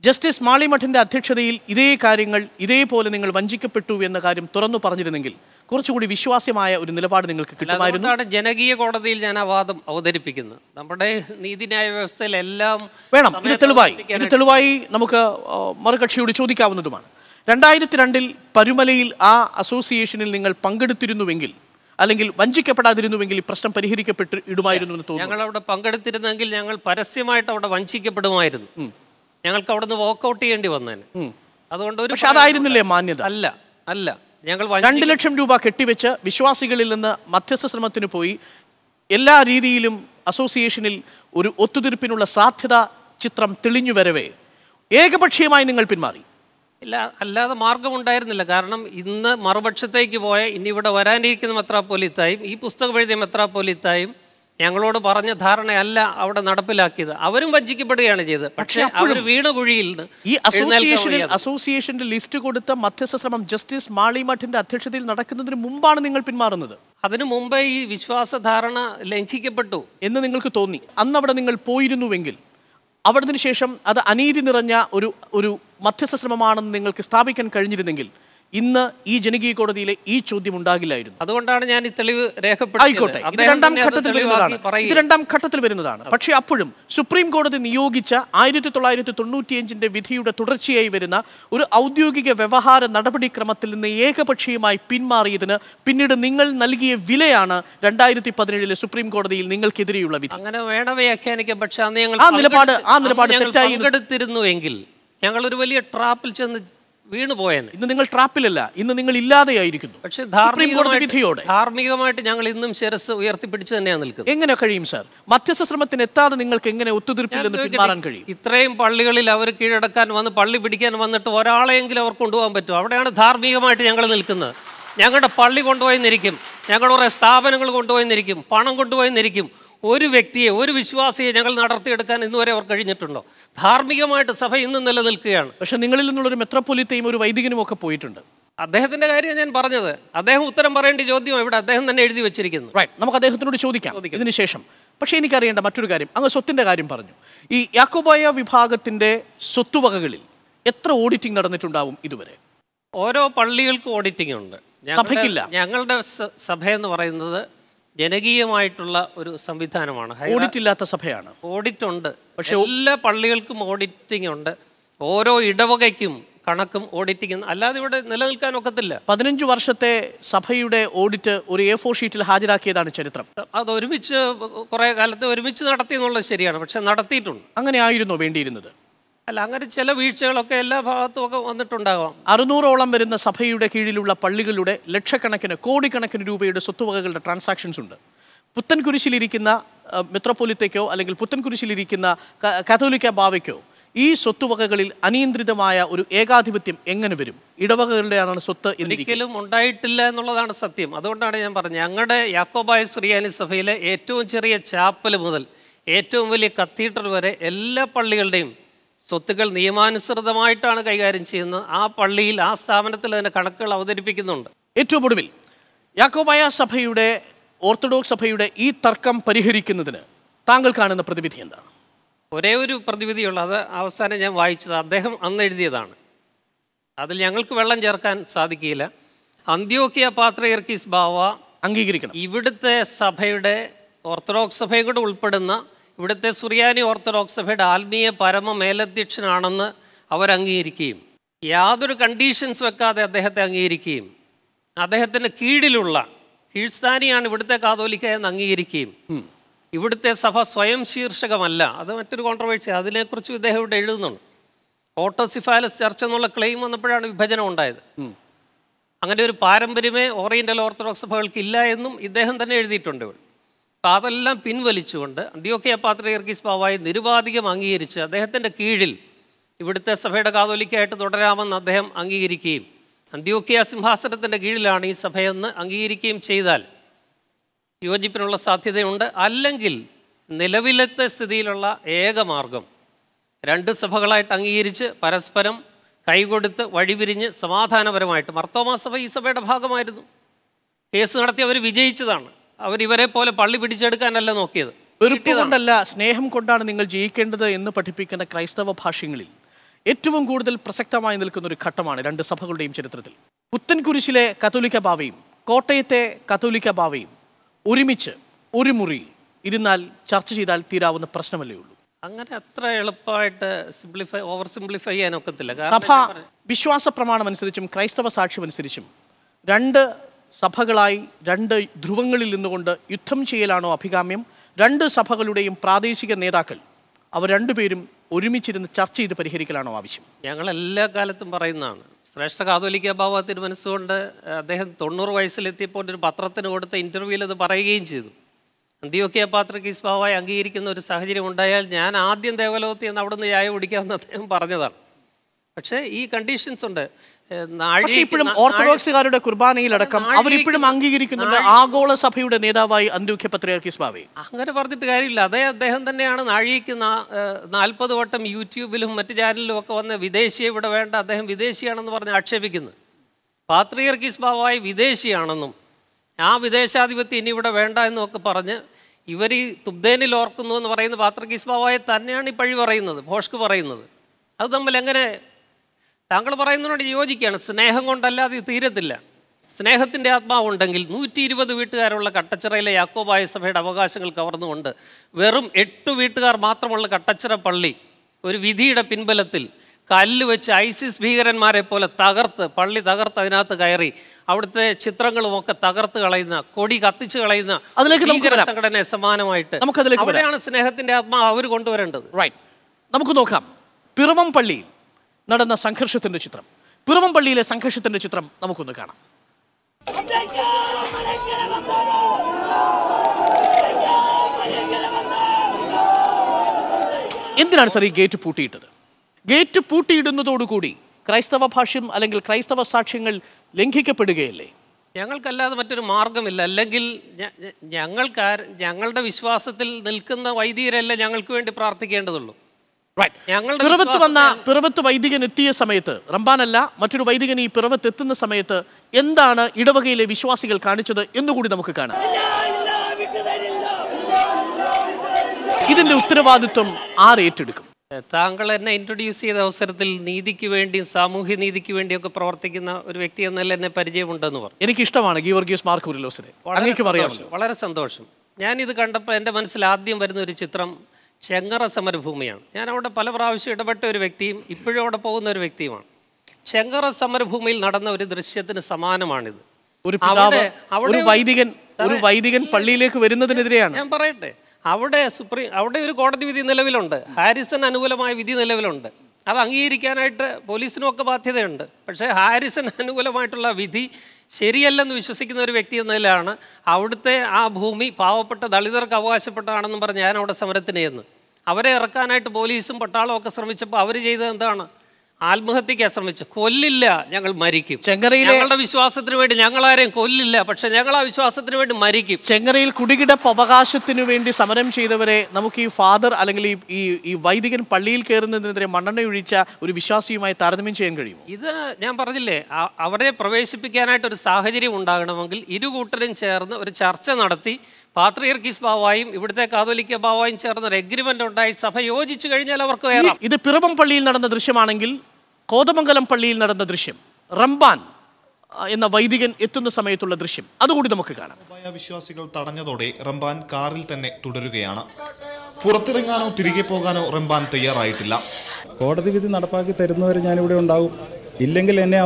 ജസ്റ്റിസ് മാളിമഠിൻ്റെ അധ്യക്ഷതയിൽ ഇതേ കാര്യങ്ങൾ ഇതേപോലെ നിങ്ങൾ വഞ്ചിക്കപ്പെട്ടു എന്ന കാര്യം തുറന്നു പറഞ്ഞിരുന്നെങ്കിൽ കുറച്ചുകൂടി വിശ്വാസ്യമായ ഒരു നിലപാട് നിങ്ങൾക്ക് കിട്ടുമായിരുന്നു ജനകീയ കോടതിയിൽ ഞാൻ ആ വാദം അവതരിപ്പിക്കുന്നു നമ്മുടെ നീതിന്യായ വ്യവസ്ഥയിൽ എല്ലാം വേണം ഇത് തെളിവായി ഇത് തെളിവായി നമുക്ക് മറുകക്ഷിയോട് ചോദിക്കാവുന്നതുമാണ് രണ്ടായിരത്തി രണ്ടിൽ പരുമലയിൽ ആ അസോസിയേഷനിൽ നിങ്ങൾ പങ്കെടുത്തിരുന്നുവെങ്കിൽ അല്ലെങ്കിൽ വഞ്ചിക്കപ്പെടാതിരുന്നുവെങ്കിൽ ഈ പ്രശ്നം പരിഹരിക്കപ്പെട്ട് ഇടുമായിരുന്നു എന്ന് തോന്നുന്നു ഞങ്ങൾ അവിടെ പങ്കെടുത്തിരുന്നെങ്കിൽ ഞങ്ങൾ പരസ്യമായിട്ട് അവിടെ വഞ്ചിക്കപ്പെടുമായിരുന്നു ഞങ്ങൾക്ക് അവിടെ നിന്ന് വാക്കൗട്ട് ചെയ്യേണ്ടി വന്നേനെ അതുകൊണ്ട് ഒരു പക്ഷെ അതായിരുന്നില്ലേ മാന്യത അല്ല അല്ല ഞങ്ങൾ രണ്ട് ലക്ഷം രൂപ കെട്ടിവെച്ച് വിശ്വാസികളിൽ നിന്ന് മധ്യസ്ഥ ശ്രമത്തിന് പോയി എല്ലാ രീതിയിലും അസോസിയേഷനിൽ ഒരു ഒത്തുതീർപ്പിനുള്ള സാധ്യത ചിത്രം തെളിഞ്ഞു വരവേ ഏകപക്ഷീയമായി നിങ്ങൾ പിന്മാറി ഇല്ല അല്ലാതെ മാർഗമുണ്ടായിരുന്നില്ല കാരണം ഇന്ന് മറുപക്ഷത്തേക്ക് പോയ ഇനി ഇവിടെ വരാനിരിക്കുന്ന മെത്രാപ്പോലിത്തായും ഈ പുസ്തകം എഴുതിയ മെത്രാപ്പോലിത്തായും ഞങ്ങളോട് പറഞ്ഞ ധാരണയല്ല അവിടെ നടപ്പിലാക്കിയത് അവരും വഞ്ചിക്കപ്പെടുകയാണ് ചെയ്തത് പക്ഷേ അവർ വീണ് കുഴിയിൽ ഈ അസോസിയേഷനിൽ അസോസിയേഷന്റെ ലിസ്റ്റ് കൊടുത്ത മധ്യസ്ഥ ശ്രമം ജസ്റ്റിസ് മാളിമഠിന്റെ അധ്യക്ഷതയിൽ നടക്കുന്നതിന് മുമ്പാണ് നിങ്ങൾ പിന്മാറുന്നത് അതിനു മുമ്പേ ഈ വിശ്വാസധാരണ ലംഘിക്കപ്പെട്ടു എന്ന് നിങ്ങൾക്ക് തോന്നി അന്ന് അവിടെ നിങ്ങൾ പോയിരുന്നുവെങ്കിൽ അവിടുന്ന് ശേഷം അത് അനീതി നിറഞ്ഞ ഒരു ഒരു മധ്യസ്ഥ ശ്രമമാണെന്ന് നിങ്ങൾക്ക് സ്ഥാപിക്കാൻ കഴിഞ്ഞിരുന്നെങ്കിൽ ഇന്ന് ഈ ജനകീയ കോടതിയിലെ ഈ ചോദ്യം ഉണ്ടാകില്ലായിരുന്നു അതുകൊണ്ടാണ് ഞാൻ ഈ തെളിവ് ആയിക്കോട്ടെ ഇത് രണ്ടാം ഘട്ടത്തിൽ വരുന്നതാണ് ഇത് രണ്ടാം ഘട്ടത്തിൽ വരുന്നതാണ് പക്ഷേ അപ്പോഴും സുപ്രീം കോടതി നിയോഗിച്ച ആയിരത്തി തൊള്ളായിരത്തി തൊണ്ണൂറ്റിയഞ്ചിന്റെ വിധിയുടെ തുടർച്ചയായി വരുന്ന ഒരു ഔദ്യോഗിക വ്യവഹാര നടപടിക്രമത്തിൽ നിന്ന് ഏകപക്ഷീയമായി പിന്മാറിയതിന് പിന്നീട് നിങ്ങൾ നൽകിയ വിലയാണ് രണ്ടായിരത്തി പതിനേഴിലെ സുപ്രീം കോടതിയിൽ നിങ്ങൾക്കെതിരെയുള്ള വിധി അങ്ങനെ വേണം പക്ഷേ ആ നിലപാട് ആ നിലപാട് തെറ്റായി ഞങ്ങൾ ഒരു വലിയ ട്രാപ്പിൽ ചെന്ന് വീണുപോയെന്ന് ഇന്ന് നിങ്ങൾ ട്രാപ്പിലല്ല ഇന്ന് നിങ്ങൾ ഇല്ലാതെയായിരിക്കുന്നു പക്ഷേ ധാർമ്മികമായിട്ട് ധാർമ്മികമായിട്ട് ഞങ്ങൾ ഇന്നും ശിരസ് ഉയർത്തിപ്പിടിച്ച് തന്നെയാണ് നിൽക്കുന്നത് എങ്ങനെ കഴിയും സാർ മധ്യസ്ഥ ശ്രമത്തിന് എത്താതെ നിങ്ങൾക്ക് എങ്ങനെ ഒത്തുതീർപ്പില്ലെന്ന് പിന്മാറാൻ കഴിയും ഇത്രയും പള്ളികളിൽ അവർ കീഴടക്കാൻ വന്ന് പള്ളി പിടിക്കാൻ വന്നിട്ട് ഒരാളെങ്കിലും അവർ കൊണ്ടുപോകാൻ പറ്റും അവിടെയാണ് ധാർമ്മികമായിട്ട് ഞങ്ങൾ നിൽക്കുന്നത് ഞങ്ങളുടെ പള്ളി കൊണ്ടുപോയി നിന്നിരിക്കും ഞങ്ങളുടെ കുറേ സ്ഥാപനങ്ങൾ കൊണ്ടുപോയി നിന്നിരിക്കും പണം കൊണ്ടുപോയി നിന്നിരിക്കും ഒരു വ്യക്തിയെ ഒരു വിശ്വാസിയെ ഞങ്ങൾ നടത്തിയെടുക്കാൻ വരെ അവർ കഴിഞ്ഞിട്ടുണ്ടോ ധാർമ്മികമായിട്ട് സഭ ഇന്ന് നിലനിൽക്കുകയാണ് പക്ഷെ നിങ്ങളിൽ ഒരു മെത്രപ്പൊലിത്തെയും ഒരു വൈദികനും ഒക്കെ പോയിട്ടുണ്ട് അദ്ദേഹത്തിന്റെ കാര്യം ഞാൻ പറഞ്ഞത് അദ്ദേഹം ഉത്തരം പറയേണ്ട ചോദ്യം ഇവിടെ അദ്ദേഹം തന്നെ എഴുതി വെച്ചിരിക്കുന്നു റൈറ്റ് നമുക്ക് അദ്ദേഹത്തിനോട് ചോദിക്കാം ഇതിനുശേഷം പക്ഷേ എനിക്കറിയേണ്ട മറ്റൊരു കാര്യം അങ്ങ് സ്വത്തിന്റെ കാര്യം പറഞ്ഞു ഈ യാക്കോബായ വിഭാഗത്തിന്റെ സ്വത്തുവകകളിൽ എത്ര ഓഡിറ്റിംഗ് നടന്നിട്ടുണ്ടാവും ഇതുവരെ ഓരോ പള്ളികൾക്കും ഓഡിറ്റിംഗ് ഉണ്ട് ഞങ്ങളുടെ സഭ എന്ന് പറയുന്നത് ജനകീയമായിട്ടുള്ള ഒരു സംവിധാനമാണ് ഓഡിറ്റ് ഇല്ലാത്ത സഭയാണ് ഓഡിറ്റ് ഉണ്ട് പക്ഷേ എല്ലാ പള്ളികൾക്കും ഓഡിറ്റിംഗ് ഉണ്ട് ഓരോ ഇടവകയ്ക്കും കണക്കും ഓഡിറ്റിംഗ് അല്ലാതെ ഇവിടെ നിലനിൽക്കാൻ ഒക്കത്തില്ല പതിനഞ്ച് വർഷത്തെ സഭയുടെ ഓഡിറ്റ് ഒരു എ ഫോർ ഷീറ്റിൽ ഹാജരാക്കിയതാണ് ചരിത്രം അത് ഒരുമിച്ച് കുറേ കാലത്ത് ഒരുമിച്ച് നടത്തി എന്നുള്ളത് ശരിയാണ് പക്ഷെ നടത്തിയിട്ടുണ്ട് അങ്ങനെ ആയിരുന്നു വേണ്ടിയിരുന്നത് അല്ല അങ്ങനെ ചില വീഴ്ചകളൊക്കെ എല്ലാ ഭാഗത്തും ഒക്കെ വന്നിട്ടുണ്ടാകാം അറുന്നൂറോളം വരുന്ന സഭയുടെ കീഴിലുള്ള പള്ളികളുടെ ലക്ഷക്കണക്കിന് കോടിക്കണക്കിന് രൂപയുടെ സ്വത്തുവകകളുടെ ട്രാൻസാക്ഷൻസ് ഉണ്ട് പുത്തൻകുരിശിലിരിക്കുന്ന മെത്രോപൊലിത്തയ്ക്കോ അല്ലെങ്കിൽ പുത്തൻകുരിശിലിരിക്കുന്ന കാതോലിക്ക ബാവയ്ക്കോ ഈ സ്വത്തുവകകളിൽ അനിയന്ത്രിതമായ ഒരു ഏകാധിപത്യം എങ്ങനെ വരും ഇടവകകളുടെയാണ് സ്വത്ത് ഒരിക്കലും ഉണ്ടായിട്ടില്ല എന്നുള്ളതാണ് സത്യം അതുകൊണ്ടാണ് ഞാൻ പറഞ്ഞത് ഞങ്ങളുടെ യാക്കോബായ ശ്രീയാനി സഭയിലെ ഏറ്റവും ചെറിയ ചാപ്പൽ മുതൽ ഏറ്റവും വലിയ കത്തീഡ്രൽ വരെ എല്ലാ പള്ളികളുടെയും സ്വത്തുക്കൾ നിയമാനുസൃതമായിട്ടാണ് കൈകാര്യം ചെയ്യുന്നത് ആ പള്ളിയിൽ ആ സ്ഥാപനത്തിൽ അതിൻ്റെ കണക്കുകൾ അവതരിപ്പിക്കുന്നുണ്ട് ഏറ്റവും ഒടുവിൽ യാക്കോബായ സഭയുടെ ഓർത്തഡോക്സ് സഭയുടെ ഈ തർക്കം പരിഹരിക്കുന്നതിന് താങ്കൾ കാണുന്ന പ്രതിവിധി എന്താണ് ഒരേ ഒരു പ്രതിവിധിയുള്ള അത് അവസാനം ഞാൻ വായിച്ചത് അദ്ദേഹം അന്ന് എഴുതിയതാണ് അതിൽ ഞങ്ങൾക്ക് വെള്ളം ചേർക്കാൻ സാധിക്കില്ല അന്ത്യോക്കിയ പാത്രയർക്കിസ് ബാവ അംഗീകരിക്കണം ഇവിടുത്തെ സഭയുടെ ഓർത്തഡോക്സ് സഭയും കൂടെ ഉൾപ്പെടുന്ന ഇവിടുത്തെ സുറിയാനി ഓർത്തഡോക്സ് സഭയുടെ ആത്മീയ പരമ മേലധ്യക്ഷനാണെന്ന് അവരംഗീകരിക്കുകയും യാതൊരു കണ്ടീഷൻസ് വെക്കാതെ അദ്ദേഹത്തെ അംഗീകരിക്കുകയും അദ്ദേഹത്തിന് കീഴിലുള്ള കീഴ്സ്ഥാനിയാണ് ഇവിടുത്തെ കാതോലിക്ക എന്ന് അംഗീകരിക്കുകയും ഇവിടുത്തെ സഭ സ്വയം ശീർഷകമല്ല അത് മറ്റൊരു കോൺട്രവേഴ്സി അതിനെക്കുറിച്ച് ഇദ്ദേഹം ഇവിടെ എഴുതുന്നുണ്ട് ഓട്ടോസിഫാലസ് ചർച്ച എന്നുള്ള ക്ലെയിം വന്നപ്പോഴാണ് വിഭജനം ഉണ്ടായത് അങ്ങനെ ഒരു പാരമ്പര്യമേ ഓറിയൻ്റൽ ഓർത്തഡോക്സ് സഭകൾക്ക് ഇല്ല എന്നും ഇദ്ദേഹം തന്നെ എഴുതിയിട്ടുണ്ട് ഇവിടെ അപ്പം അതെല്ലാം പിൻവലിച്ചുകൊണ്ട് അന്ത്യോക്കിയ പാത്രയർഗീസ് പാവായി നിരുപാധികം അംഗീകരിച്ച് അദ്ദേഹത്തിൻ്റെ കീഴിൽ ഇവിടുത്തെ സഭയുടെ കാതോലിക്കായിട്ട് തുടരാമെന്ന് അദ്ദേഹം അംഗീകരിക്കുകയും അന്ത്യോക്കിയ സിംഹാസനത്തിൻ്റെ കീഴിലാണ് ഈ സഭയെന്ന് അംഗീകരിക്കുകയും ചെയ്താൽ യോജിപ്പിനുള്ള സാധ്യതയുണ്ട് അല്ലെങ്കിൽ നിലവിലത്തെ സ്ഥിതിയിലുള്ള ഏക മാർഗം രണ്ട് സഭകളായിട്ട് അംഗീകരിച്ച് പരസ്പരം കൈകൊടുത്ത് വഴിപിരിഞ്ഞ് സമാധാനപരമായിട്ട് മർത്തോമാ സഭ ഈ സഭയുടെ ഭാഗമായിരുന്നു കേസ് നടത്തി അവർ വിജയിച്ചതാണ് അവരിവരെ പോലെ പള്ളി പിടിച്ചെടുക്കാനല്ല നോക്കിയത് വെറുപ്പ് കൊണ്ടല്ല സ്നേഹം കൊണ്ടാണ് നിങ്ങൾ ജയിക്കേണ്ടത് എന്ന് പഠിപ്പിക്കുന്ന ക്രൈസ്തവ ഭാഷ്യങ്ങളിൽ ഏറ്റവും കൂടുതൽ പ്രസക്തമായി നിൽക്കുന്ന ഒരു ഘട്ടമാണ് രണ്ട് സഭകളുടെയും ചരിത്രത്തിൽ പുത്തൻകുരിശിലെ കത്തോലിക്ക ഭാവയും കോട്ടയത്തെ കത്തോലിക്ക ഭാവയും ഒരുമിച്ച് ഒരു മുറി ഇരുന്നാൽ ചർച്ച ചെയ്താൽ തീരാവുന്ന പ്രശ്നമല്ലേ ഉള്ളൂ അങ്ങനെ അത്ര എളുപ്പമായിട്ട് സിംപ്ലിഫൈ ഓവർ സിംപ്ലിഫൈ ചെയ്യാനൊക്കത്തില്ല സഭ വിശ്വാസ പ്രമാണം അനുസരിച്ചും ക്രൈസ്തവ സാക്ഷ്യം അനുസരിച്ചും രണ്ട് സഭകളായി രണ്ട് ധ്രുവങ്ങളിൽ നിന്നുകൊണ്ട് യുദ്ധം ചെയ്യലാണോ അഭികാമ്യം രണ്ട് സഭകളുടെയും പ്രാദേശിക നേതാക്കൾ അവർ രണ്ടുപേരും ഒരുമിച്ചിരുന്ന് ചർച്ച ചെയ്ത് പരിഹരിക്കലാണോ ആവശ്യം ഞങ്ങൾ എല്ലാ കാലത്തും പറയുന്നതാണ് ശ്രേഷ്ഠ കാതോലിക്ക ഭാവത്തിന് മനസ്സുകൊണ്ട് അദ്ദേഹം തൊണ്ണൂറ് വയസ്സിലെത്തിയപ്പോൾ ഒരു പത്രത്തിന് കൊടുത്ത ഇൻ്റർവ്യൂവിൽ അത് പറയുകയും ചെയ്തു അന്ത്യോക്കിയ പാത്രക്കീസ് ബാബായി അംഗീകരിക്കുന്ന ഒരു സാഹചര്യം ഉണ്ടായാൽ ഞാൻ ആദ്യം ദേവലോകത്തിൽ നിന്ന് അവിടുന്ന് നിന്ന് ചായ കുടിക്കാമെന്ന് അദ്ദേഹം പറഞ്ഞതാണ് പക്ഷേ ഈ കണ്ടീഷൻസ് ഉണ്ട് ഇപ്പോഴും ഓർത്തഡോക്സുകാരുടെ കുർബാനയിലടക്കം ഇപ്പോഴും അംഗീകരിക്കുന്നുണ്ട് ആഗോള സഭയുടെ നേതാവായി അന്ത്യൂഖ്യ പത്രിയാർക്കീസ് അങ്ങനെ പറഞ്ഞിട്ട് കാര്യമില്ല അതേ അദ്ദേഹം തന്നെയാണ് നാഴിക്ക് നാൽപ്പത് വട്ടം യൂട്യൂബിലും മറ്റു ചാനലിലും ഒക്കെ വന്ന് വിദേശിയെ ഇവിടെ വേണ്ട അദ്ദേഹം വിദേശിയാണെന്ന് പറഞ്ഞ് ആക്ഷേപിക്കുന്നു പാത്രിയർക്കീസ് ബാവായി വിദേശിയാണെന്നും ആ വിദേശാധിപത്യം ഇനി ഇവിടെ വേണ്ട എന്നൊക്കെ പറഞ്ഞ് ഇവർ ഈ തുബ്ദേനിൽ ഓർക്കുന്നു എന്ന് പറയുന്ന പാത്രകീസ് തന്നെയാണ് ഈ പഴി പറയുന്നത് ഭോഷ്ക്ക് പറയുന്നത് അത് തമ്മിൽ എങ്ങനെ താങ്കൾ പറയുന്നതിനോട് യോജിക്കുകയാണ് സ്നേഹം കൊണ്ടല്ലാതെ ഇത് തീരത്തില്ല സ്നേഹത്തിൻ്റെ ആത്മാവുണ്ടെങ്കിൽ നൂറ്റി ഇരുപത് വീട്ടുകാരുള്ള കട്ടച്ചിറയിലെ യാക്കോബായ സഭയുടെ അവകാശങ്ങൾ കവർന്നുകൊണ്ട് വെറും എട്ട് വീട്ടുകാർ മാത്രമുള്ള കട്ടച്ചിറ പള്ളി ഒരു വിധിയുടെ പിൻബലത്തിൽ കല്ല് വെച്ച് ഐസിസ് ഭീകരന്മാരെ പോലെ തകർത്ത് പള്ളി തകർത്ത് അതിനകത്ത് കയറി അവിടുത്തെ ചിത്രങ്ങളും ഒക്കെ തകർത്ത് കളയുന്ന കൊടി കത്തിച്ച് കളയുന്ന സംഘടനയെ സമാനമായിട്ട് അവിടെയാണ് സ്നേഹത്തിന്റെ ആത്മാവ് അവർ കൊണ്ടുവരേണ്ടത് റൈറ്റ് നമുക്ക് നോക്കാം പിറവം പള്ളിയിൽ നടന്ന സംഘർഷത്തിന്റെ ചിത്രം പള്ളിയിലെ സംഘർഷത്തിന്റെ ചിത്രം നമുക്കൊന്ന് കാണാം എന്തിനാണ് സാർ ഈ ഗേറ്റ് പൂട്ടിയിട്ടത് ഗേറ്റ് പൂട്ടിയിടുന്നതോടുകൂടി ക്രൈസ്തവ ഭാഷ്യം അല്ലെങ്കിൽ ക്രൈസ്തവ സാക്ഷ്യങ്ങൾ ലംഘിക്കപ്പെടുകയല്ലേ ഞങ്ങൾക്കല്ലാതെ മറ്റൊരു മാർഗമില്ല അല്ലെങ്കിൽ ഞങ്ങൾക്കാർ ഞങ്ങളുടെ വിശ്വാസത്തിൽ നിൽക്കുന്ന വൈദികരല്ല ഞങ്ങൾക്ക് വേണ്ടി പ്രാർത്ഥിക്കേണ്ടതുള്ളൂ പിറവത്ത് വന്ന പിറവത്ത് വൈദികൻ എത്തിയ സമയത്ത് റംബാനല്ല മറ്റൊരു വൈദികൻ ഈ പിറവത്ത് എത്തുന്ന സമയത്ത് എന്താണ് ഇടവകയിലെ വിശ്വാസികൾ കാണിച്ചത് എന്നുകൂടി നമുക്ക് കാണാം ഇതിന്റെ ഉത്തരവാദിത്വം ഏറ്റെടുക്കും താങ്കൾ എന്നെ ഇൻട്രൊഡ്യൂസ് ചെയ്ത അവസരത്തിൽ നീതിക്ക് വേണ്ടിയും സാമൂഹ്യ നീതിക്ക് വേണ്ടിയൊക്കെ പ്രവർത്തിക്കുന്ന ഒരു വ്യക്തി എന്നല്ല എന്നെ പരിചയമുണ്ടെന്ന് പറഞ്ഞു എനിക്ക് ഇഷ്ടമാണ് ഗീവർഗീസ് മാർക്ക് വളരെ സന്തോഷം ഞാൻ ഇത് കണ്ടപ്പോൾ എൻ്റെ മനസ്സിൽ ആദ്യം വരുന്ന ഒരു ചിത്രം ചെങ്ങറ സമരഭൂമിയാണ് ഞാൻ അവിടെ പല പ്രാവശ്യം ഇടപെട്ട ഒരു വ്യക്തിയും ഇപ്പോഴും അവിടെ പോകുന്ന ഒരു വ്യക്തിയുമാണ് ചെങ്ങറ സമരഭൂമിയിൽ നടന്ന ഒരു ദൃശ്യത്തിന് സമാനമാണിത് ഒരു അവിടെ ഒരു വൈദികൻ പള്ളിയിലേക്ക് വരുന്നതിനെതിരെയാണ് ഞാൻ പറയട്ടെ അവിടെ സുപ്രീം അവിടെ ഒരു കോടതി വിധി നിലവിലുണ്ട് ഹാരിസൺ അനുകൂലമായ വിധി നിലവിലുണ്ട് അത് അംഗീകരിക്കാനായിട്ട് പോലീസിനും ഒക്കെ ബാധ്യതയുണ്ട് പക്ഷേ ഹാരിസൺ അനുകൂലമായിട്ടുള്ള വിധി ശരിയല്ലെന്ന് വിശ്വസിക്കുന്ന ഒരു വ്യക്തി എന്നതിലാണ് അവിടുത്തെ ആ ഭൂമി പാവപ്പെട്ട ദളിതർക്ക് അവകാശപ്പെട്ടതാണെന്നും പറഞ്ഞ് ഞാൻ അവിടെ സമരത്തിന് അവരെ ഇറക്കാനായിട്ട് പോലീസും പട്ടാളവും ഒക്കെ ശ്രമിച്ചപ്പോൾ അവർ ചെയ്തത് എന്താണ് ആത്മഹത്യക്ക് ശ്രമിച്ചു കൊല്ലില്ല ഞങ്ങൾ മരിക്കും ചെങ്ങറയിൽ ഞങ്ങളുടെ വിശ്വാസത്തിന് വേണ്ടി ഞങ്ങൾ ആരെയും കൊല്ലില്ല പക്ഷെ ഞങ്ങൾ ആ വിശ്വാസത്തിന് വേണ്ടി മരിക്കും ചെങ്ങറയിൽ കുടികിടപ്പ് അവകാശത്തിന് വേണ്ടി സമരം ചെയ്തവരെ നമുക്ക് ഈ ഫാദർ അല്ലെങ്കിൽ ഈ ഈ വൈദികൻ പള്ളിയിൽ കയറുന്നതിനെതിരെ മണ്ണെണ്ണ ഒഴിച്ച ഒരു വിശ്വാസിയുമായി താരതമ്യം ചെയ്യാൻ കഴിയും ഇത് ഞാൻ പറഞ്ഞില്ലേ അവരെ പ്രവേശിപ്പിക്കാനായിട്ട് ഒരു സാഹചര്യം ഉണ്ടാകണമെങ്കിൽ ഇരു കൂട്ടരും ചേർന്ന് ഒരു ചർച്ച നടത്തി പാത്രിയർക്കീസ് ബാവായും ഇവിടുത്തെ കാതോലിക്ക ബാവായും ചേർന്ന് ഒരു എഗ്രിമെന്റ് ഉണ്ടായി സഭ യോജിച്ചു കഴിഞ്ഞാൽ അവർക്ക് ഇത് പിറവം പള്ളിയിൽ നടന്ന ദൃശ്യമാണെങ്കിൽ കോതമംഗലം പള്ളിയിൽ നടന്ന ദൃശ്യം റംബാൻ എന്ന വൈദികൻ എത്തുന്ന സമയത്തുള്ള ദൃശ്യം അതുകൂടി നമുക്ക് കാണാം വിശ്വാസികൾ തടഞ്ഞതോടെ റംബാൻ കാറിൽ തന്നെ തുടരുകയാണ് പുറത്തിറങ്ങാനോ തിരികെ പോകാനോ റംബാൻ തയ്യാറായിട്ടില്ല കോടതി വിധി നടപ്പാക്കി തരുന്നവരെ ഞാനിവിടെ ഉണ്ടാവും ഇല്ലെങ്കിൽ എന്നെ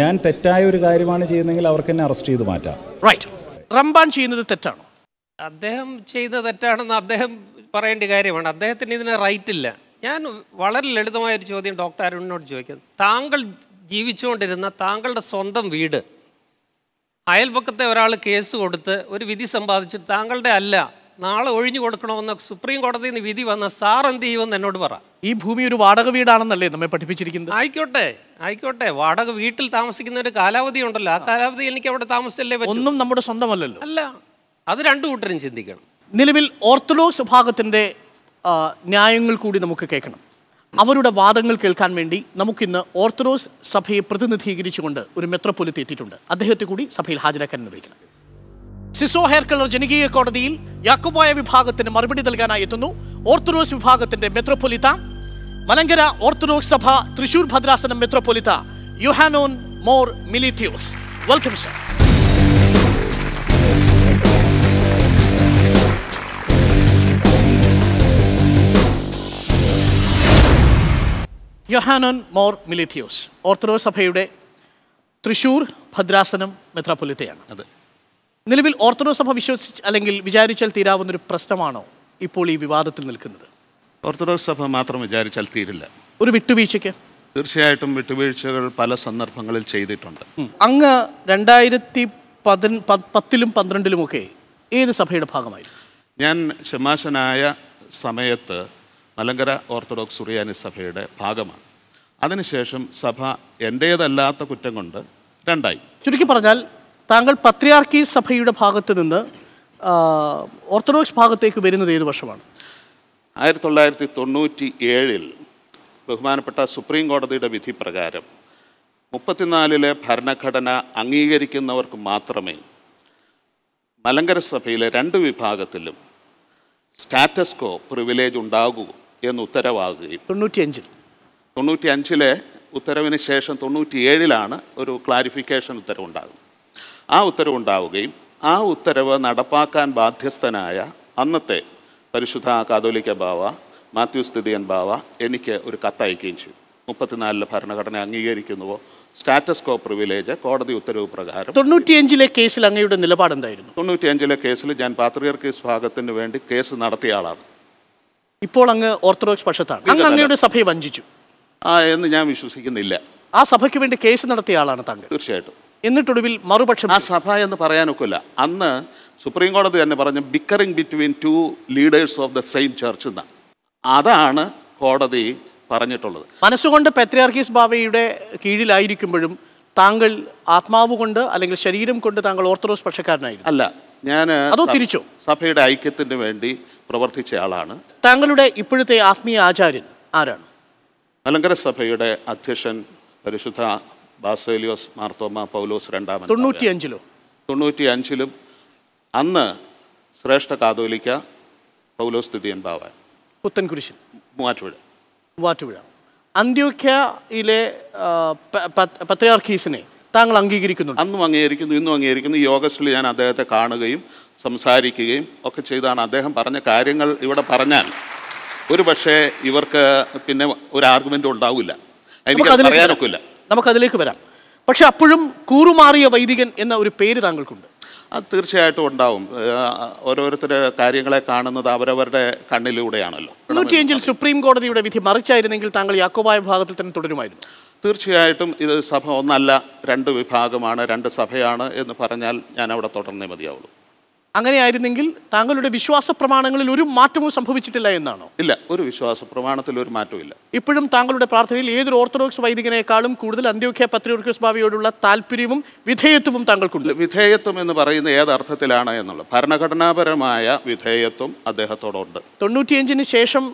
ഞാൻ തെറ്റായ ഒരു കാര്യമാണ് ചെയ്യുന്നതെങ്കിൽ അവർക്ക് എന്നെ അറസ്റ്റ് ചെയ്ത് മാറ്റാം റൈറ്റ് റംബാൻ ചെയ്യുന്നത് തെറ്റാണോ അദ്ദേഹം ചെയ്യുന്നത് തെറ്റാണെന്ന് അദ്ദേഹം പറയേണ്ട കാര്യമാണ് അദ്ദേഹത്തിന് ഇതിന് റൈറ്റ് ഇല്ല ഞാൻ വളരെ ലളിതമായൊരു ചോദ്യം ഡോക്ടർ അരുണിനോട് ചോദിക്കുന്നു താങ്കൾ ജീവിച്ചുകൊണ്ടിരുന്ന താങ്കളുടെ സ്വന്തം വീട് അയൽപക്കത്തെ ഒരാൾ കേസ് കൊടുത്ത് ഒരു വിധി സമ്പാദിച്ചിട്ട് താങ്കളുടെ അല്ല നാളെ ഒഴിഞ്ഞു കൊടുക്കണമെന്ന് സുപ്രീം കോടതിയിൽ നിന്ന് വിധി വന്ന സാർ എന്ത് ചെയ്യുമെന്ന് എന്നോട് പറ ഈ ഭൂമി ഒരു വാടക വീടാണെന്നല്ലേ നമ്മെ പഠിപ്പിച്ചിരിക്കുന്നത് ആയിക്കോട്ടെ ആയിക്കോട്ടെ വാടക വീട്ടിൽ താമസിക്കുന്ന ഒരു കാലാവധി ഉണ്ടല്ലോ ആ കാലാവധി എനിക്ക് അവിടെ താമസിച്ചല്ലേ ഒന്നും നമ്മുടെ സ്വന്തമല്ലല്ലോ അല്ല അത് രണ്ടു കൂട്ടരും ചിന്തിക്കണം നിലവിൽ ഓർത്തഡോക്സ് വിഭാഗത്തിന്റെ ന്യായങ്ങൾ കൂടി നമുക്ക് കേൾക്കണം അവരുടെ വാദങ്ങൾ കേൾക്കാൻ വേണ്ടി നമുക്കിന്ന് ഓർത്തഡോക്സ് സഭയെ പ്രതിനിധീകരിച്ചുകൊണ്ട് ഒരു മെത്രോപൊലിത്ത് എത്തിയിട്ടുണ്ട് അദ്ദേഹത്തെ കൂടി സഭയിൽ ഹാജരാക്കാൻ വിളിക്കണം സിസോ ഹെയർ കളർ ജനകീയ കോടതിയിൽ യാക്കുബായ വിഭാഗത്തിന് മറുപടി നൽകാനായി എത്തുന്നു ഓർത്തഡോക്സ് വിഭാഗത്തിന്റെ മെത്രപ്പൊലിത്ത മലങ്കര ഓർത്തഡോക്സ് സഭ തൃശൂർ ഭദ്രാസനം മെത്രപ്പൊലിത്ത Yuhanon Mor Milithios welcome sir Yohanon Mor Milithios Orthodox സഭയുടെ തൃശൂർ ഭദ്രാസനം മെത്രാപൊലിത്തയാണ് അതെ നിലവിൽ ഓർത്തഡോക്സ് സഭ വിശ്വസിച്ച് അല്ലെങ്കിൽ വിചാരിച്ചാൽ ഒരു പ്രശ്നമാണോ ഇപ്പോൾ ഈ വിവാദത്തിൽ നിൽക്കുന്നത് ഓർത്തഡോക്സ് സഭ മാത്രം വിചാരിച്ചാൽ തീരില്ല ഒരു വിട്ടുവീഴ്ചയ്ക്ക് തീർച്ചയായിട്ടും വിട്ടുവീഴ്ചകൾ പല സന്ദർഭങ്ങളിൽ ചെയ്തിട്ടുണ്ട് അങ്ങ് രണ്ടായിരത്തി പതി പത്തിലും പന്ത്രണ്ടിലുമൊക്കെ ഏത് സഭയുടെ ഭാഗമായി ഞാൻ ശമാശനായ സമയത്ത് മലങ്കര ഓർത്തഡോക്സ് സുറിയാനി സഭയുടെ ഭാഗമാണ് അതിനുശേഷം സഭ എൻ്റേതല്ലാത്ത കുറ്റം കൊണ്ട് രണ്ടായി ചുരുക്കി പറഞ്ഞാൽ താങ്കൾ പത്രിയാർക്കി സഭയുടെ ഭാഗത്ത് നിന്ന് ഓർത്തഡോക്സ് ഭാഗത്തേക്ക് വരുന്നത് ഏത് വർഷമാണ് ആയിരത്തി തൊള്ളായിരത്തി തൊണ്ണൂറ്റി ഏഴിൽ ബഹുമാനപ്പെട്ട സുപ്രീം കോടതിയുടെ വിധി പ്രകാരം മുപ്പത്തിനാലിലെ ഭരണഘടന അംഗീകരിക്കുന്നവർക്ക് മാത്രമേ മലങ്കര സഭയിലെ രണ്ട് വിഭാഗത്തിലും സ്റ്റാറ്റസ്കോ പ്രിവിലേജ് ഉണ്ടാകൂ എന്ന് ഉത്തരവാകുകയും തൊണ്ണൂറ്റിയഞ്ചിൽ തൊണ്ണൂറ്റിയഞ്ചിലെ ഉത്തരവിന് ശേഷം തൊണ്ണൂറ്റിയേഴിലാണ് ഒരു ക്ലാരിഫിക്കേഷൻ ഉത്തരവുണ്ടാകുന്നത് ആ ഉത്തരവുണ്ടാവുകയും ആ ഉത്തരവ് നടപ്പാക്കാൻ ബാധ്യസ്ഥനായ അന്നത്തെ പരിശുദ്ധ കാതോലിക്ക ബാവ മാത്യു സ്ഥിതിയൻ ബാവ എനിക്ക് ഒരു കത്തയക്കുകയും ചെയ്തു മുപ്പത്തിനാലിലെ ഭരണഘടന അംഗീകരിക്കുന്നുവോ സ്റ്റാറ്റസ് കോ പ്രിവിലേജ് കോടതി ഉത്തരവ് പ്രകാരം തൊണ്ണൂറ്റിയഞ്ചിലെ കേസിൽ അങ്ങയുടെ നിലപാടെന്തായിരുന്നു തൊണ്ണൂറ്റിയഞ്ചിലെ കേസിൽ ഞാൻ പാത്രികർ കേസ് ഭാഗത്തിന് വേണ്ടി കേസ് നടത്തിയ ആളാണ് ഇപ്പോൾ അങ്ങ് ഓർത്തഡോക്സ് പക്ഷത്താണ് അങ്ങ് അങ്ങയുടെ സഭയെ വഞ്ചിച്ചു ആ എന്ന് ഞാൻ വിശ്വസിക്കുന്നില്ല ആ സഭയ്ക്ക് വേണ്ടി കേസ് നടത്തിയ ആളാണ് താങ്കൾ തീർച്ചയായിട്ടും എന്നിട്ടൊടുവിൽ മറുപക്ഷം ആ സഭ എന്ന് പറയാനൊക്കില്ല അന്ന് സുപ്രീം കോടതി തന്നെ പറഞ്ഞു bickering between two leaders of the same church എന്നാണ് അതാണ് കോടതി പറഞ്ഞിട്ടുള്ളത് മനസ്സുകൊണ്ട് പെത്രിയാർക്കീസ് ബാവയുടെ കീഴിലായിരിക്കുമ്പോഴും താങ്കൾ ആത്മാവ് കൊണ്ട് അല്ലെങ്കിൽ ശരീരം കൊണ്ട് താങ്കൾ ഓർത്തഡോക്സ് പക്ഷക്കാരനായിരുന്നു അല്ല ഞാൻ അതോ തിരിച്ചോ സഭയുടെ ഐക്യത്തിന് വേണ്ടി പ്രവർത്തിച്ച ആളാണ് താങ്കളുടെ ഇപ്പോഴത്തെ ആത്മീയ ആചാര്യൻ ആരാണ് അലങ്കര സഭയുടെ അധ്യക്ഷൻ പരിശുദ്ധ ബാസേലിയോസ് മാർത്തോമ പൗലോസ് രണ്ടാമൻ തൊണ്ണൂറ്റി അഞ്ചിലും അന്ന് ശ്രേഷ്ഠ കാതോലിക്ക പൗലോസ് തിതിയൻ പുത്തൻ പുത്തൻകുരിശൻ മൂവാറ്റുപുഴ മൂവാറ്റുപുഴ അന്ത്യോഖ്യയിലെ പത്രയാർക്കീസിനെ താങ്കൾ അംഗീകരിക്കുന്നു അന്നും അംഗീകരിക്കുന്നു ഇന്നും അംഗീകരിക്കുന്നു യോഗസ്റ്റിൽ ഞാൻ അദ്ദേഹത്തെ കാണുകയും സംസാരിക്കുകയും ഒക്കെ ചെയ്താണ് അദ്ദേഹം പറഞ്ഞ കാര്യങ്ങൾ ഇവിടെ പറഞ്ഞാൽ ഒരു പക്ഷേ ഇവർക്ക് പിന്നെ ഒരു ആർഗ്യുമെൻ്റ് ഉണ്ടാവില്ല എനിക്ക് പറയാനൊക്കില്ല നമുക്കതിലേക്ക് വരാം പക്ഷെ അപ്പോഴും കൂറുമാറിയ വൈദികൻ എന്ന ഒരു പേര് താങ്കൾക്കുണ്ട് അത് തീർച്ചയായിട്ടും ഉണ്ടാവും ഓരോരുത്തര് കാര്യങ്ങളെ കാണുന്നത് അവരവരുടെ കണ്ണിലൂടെയാണല്ലോ തൊണ്ണൂറ്റിയഞ്ചിൽ സുപ്രീം കോടതിയുടെ വിധി മറിച്ചായിരുന്നെങ്കിൽ താങ്കൾ യാക്കോബായ വിഭാഗത്തിൽ തന്നെ തുടരുമായിരുന്നു തീർച്ചയായിട്ടും ഇത് സഭ ഒന്നല്ല രണ്ട് വിഭാഗമാണ് രണ്ട് സഭയാണ് എന്ന് പറഞ്ഞാൽ ഞാൻ അവിടെ തുടർന്നേ മതിയാവുള്ളൂ അങ്ങനെയായിരുന്നെങ്കിൽ താങ്കളുടെ വിശ്വാസ പ്രമാണങ്ങളിൽ ഒരു മാറ്റവും സംഭവിച്ചിട്ടില്ല എന്നാണോ ഇല്ല ഒരു വിശ്വാസ പ്രമാണത്തിൽ ഒരു മാറ്റവും ഇല്ല ഇപ്പോഴും താങ്കളുടെ പ്രാർത്ഥനയിൽ ഏതൊരു ഓർത്തഡോക്സ് വൈദികനേക്കാളും കൂടുതൽ അന്ത്യോഖ്യ പത്രിയോർക്കോസ് ഭാവിയോടുള്ള താല്പര്യവും വിധേയത്വവും താങ്കൾക്കുണ്ട് വിധേയത്വം എന്ന് പറയുന്നത് അർത്ഥത്തിലാണ് എന്നുള്ളത് ഭരണഘടനാപരമായ വിധേയത്വം അദ്ദേഹത്തോടുണ്ട് തൊണ്ണൂറ്റിയഞ്ചിന് ശേഷം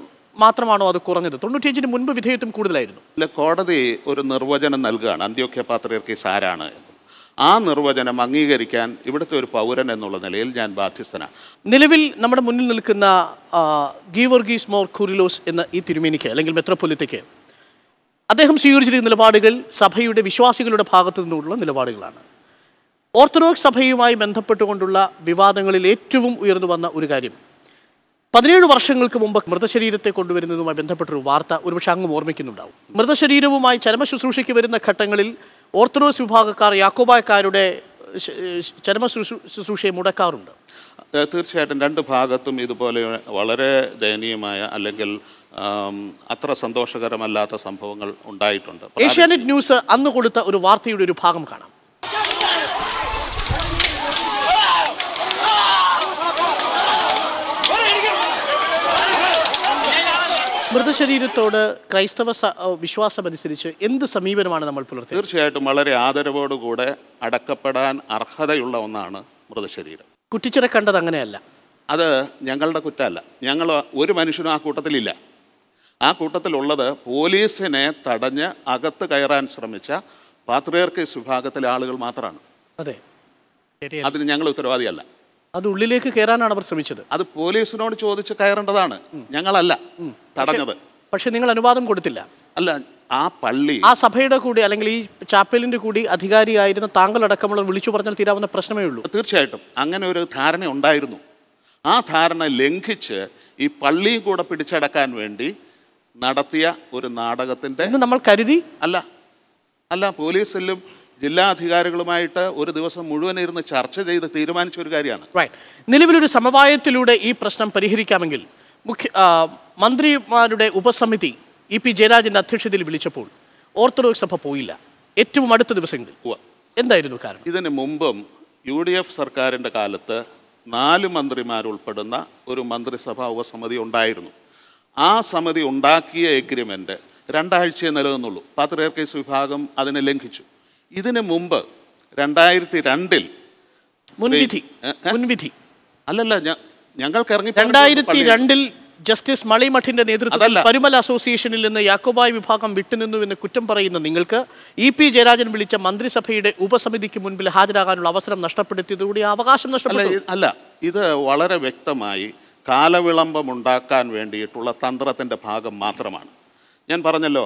മാത്രമാണോ അത് കുറഞ്ഞത് തൊണ്ണൂറ്റിയഞ്ചിന് മുൻപ് വിധേയത്വം കൂടുതലായിരുന്നു ഇല്ല കോടതി ഒരു നിർവചനം നൽകുകയാണ് അന്ത്യോഖ്യ പാത്രിയർക്ക് സാരാണ് എന്ന് ആ നിർവചനം അംഗീകരിക്കാൻ ഇവിടുത്തെ ഒരു പൗരൻ എന്നുള്ള നിലയിൽ ഞാൻ ബാധ്യസ്ഥനാണ് നിലവിൽ നമ്മുടെ മുന്നിൽ നിൽക്കുന്ന ഗീവർഗീസ് മോർ കുരിലോസ് എന്ന ഈ തിരുമേനിക്ക് അല്ലെങ്കിൽ മെത്രോപൊലിത്തയ്ക്ക് അദ്ദേഹം സ്വീകരിച്ചിരിക്കുന്ന നിലപാടുകൾ സഭയുടെ വിശ്വാസികളുടെ ഭാഗത്തു നിന്നുള്ള നിലപാടുകളാണ് ഓർത്തഡോക്സ് സഭയുമായി ബന്ധപ്പെട്ടുകൊണ്ടുള്ള വിവാദങ്ങളിൽ ഏറ്റവും ഉയർന്നു വന്ന ഒരു കാര്യം പതിനേഴ് വർഷങ്ങൾക്ക് മുമ്പ് മൃതശരീരത്തെ കൊണ്ടുവരുന്നതുമായി ബന്ധപ്പെട്ടൊരു വാർത്ത ഒരുപക്ഷെ അങ്ങ് ഓർമ്മിക്കുന്നുണ്ടാവും മൃതശരീരവുമായി ചരമശുശ്രൂഷയ്ക്ക് വരുന്ന ഘട്ടങ്ങളിൽ ഓർത്തഡോക്സ് വിഭാഗക്കാർ യാക്കോബായക്കാരുടെ ചരമ ശുശ്രൂഷയെ മുടക്കാറുണ്ട് തീർച്ചയായിട്ടും രണ്ട് ഭാഗത്തും ഇതുപോലെ വളരെ ദയനീയമായ അല്ലെങ്കിൽ അത്ര സന്തോഷകരമല്ലാത്ത സംഭവങ്ങൾ ഉണ്ടായിട്ടുണ്ട് ഏഷ്യാനെറ്റ് ന്യൂസ് അന്ന് കൊടുത്ത ഒരു വാർത്തയുടെ ഒരു ഭാഗം കാണാം മൃതശരീരത്തോട് ക്രൈസ്തവ വിശ്വാസമനുസരിച്ച് എന്ത് സമീപനമാണ് നമ്മൾ പുലർത്തുന്നത് തീർച്ചയായിട്ടും വളരെ ആദരവോടുകൂടെ അടക്കപ്പെടാൻ അർഹതയുള്ള ഒന്നാണ് മൃതശരീരം കുറ്റിച്ചിറ കണ്ടത് അങ്ങനെയല്ല അത് ഞങ്ങളുടെ കുറ്റമല്ല ഞങ്ങൾ ഒരു മനുഷ്യനും ആ കൂട്ടത്തിലില്ല ആ കൂട്ടത്തിലുള്ളത് പോലീസിനെ തടഞ്ഞ് അകത്ത് കയറാൻ ശ്രമിച്ച പാത്രയർക്കേസ് വിഭാഗത്തിലെ ആളുകൾ മാത്രമാണ് അതെ അതിന് ഞങ്ങൾ ഉത്തരവാദിയല്ല അത് ഉള്ളിലേക്ക് കയറാനാണ് അവർ ശ്രമിച്ചത് അത് പോലീസിനോട് ചോദിച്ച് കയറേണ്ടതാണ് ഞങ്ങളല്ല തടഞ്ഞത് പക്ഷെ നിങ്ങൾ അനുവാദം കൊടുത്തില്ല അല്ല ആ പള്ളി ആ സഭയുടെ കൂടി അല്ലെങ്കിൽ ഈ ചാപ്പലിന്റെ കൂടി അധികാരിയായിരുന്ന അടക്കമുള്ള വിളിച്ചു പറഞ്ഞാൽ തീരാവുന്ന പ്രശ്നമേ ഉള്ളൂ തീർച്ചയായിട്ടും അങ്ങനെ ഒരു ധാരണ ഉണ്ടായിരുന്നു ആ ധാരണ ലംഘിച്ച് ഈ പള്ളിയും കൂടെ പിടിച്ചടക്കാൻ വേണ്ടി നടത്തിയ ഒരു നാടകത്തിന്റെ നമ്മൾ കരുതി അല്ല അല്ല പോലീസിലും ജില്ലാ അധികാരികളുമായിട്ട് ഒരു ദിവസം മുഴുവൻ ഇരുന്ന് ചർച്ച ചെയ്ത് തീരുമാനിച്ച ഒരു കാര്യമാണ് നിലവിലൊരു സമവായത്തിലൂടെ ഈ പ്രശ്നം പരിഹരിക്കാമെങ്കിൽ മുഖ്യ മന്ത്രിമാരുടെ ഉപസമിതി ഇ പി ജയരാജൻ്റെ അധ്യക്ഷതയിൽ വിളിച്ചപ്പോൾ ഓർത്തഡോക്സ് സഭ പോയില്ല ഏറ്റവും അടുത്ത ദിവസങ്ങളിൽ എന്തായിരുന്നു കാരണം ഇതിന് മുമ്പും യു ഡി എഫ് സർക്കാരിൻ്റെ കാലത്ത് നാല് മന്ത്രിമാരുൾപ്പെടുന്ന ഒരു മന്ത്രിസഭാ ഉപസമിതി ഉണ്ടായിരുന്നു ആ സമിതി ഉണ്ടാക്കിയ എഗ്രിമെൻ്റ് രണ്ടാഴ്ചയെ നിലനിന്നുള്ളൂ കേസ് വിഭാഗം അതിനെ ലംഘിച്ചു ഇതിനു മുമ്പ് രണ്ടായിരത്തി രണ്ടിൽ മുൻവിധി മുൻവിധി അല്ലല്ല ഞങ്ങൾക്ക് ഇറങ്ങി രണ്ടായിരത്തി രണ്ടിൽ ജസ്റ്റിസ് മളിമഠിന്റെ നേതൃത്വത്തിൽ പരുമല അസോസിയേഷനിൽ നിന്ന് യാക്കോബായ് വിഭാഗം വിട്ടുനിന്നു എന്ന് കുറ്റം പറയുന്ന നിങ്ങൾക്ക് ഇ പി ജയരാജൻ വിളിച്ച മന്ത്രിസഭയുടെ ഉപസമിതിക്ക് മുൻപിൽ ഹാജരാകാനുള്ള അവസരം നഷ്ടപ്പെടുത്തിയതുകൂടി അവകാശം നഷ്ടപ്പെടുത്തി അല്ല ഇത് വളരെ വ്യക്തമായി കാലവിളംബം ഉണ്ടാക്കാൻ വേണ്ടിയിട്ടുള്ള തന്ത്രത്തിൻ്റെ ഭാഗം മാത്രമാണ് ഞാൻ പറഞ്ഞല്ലോ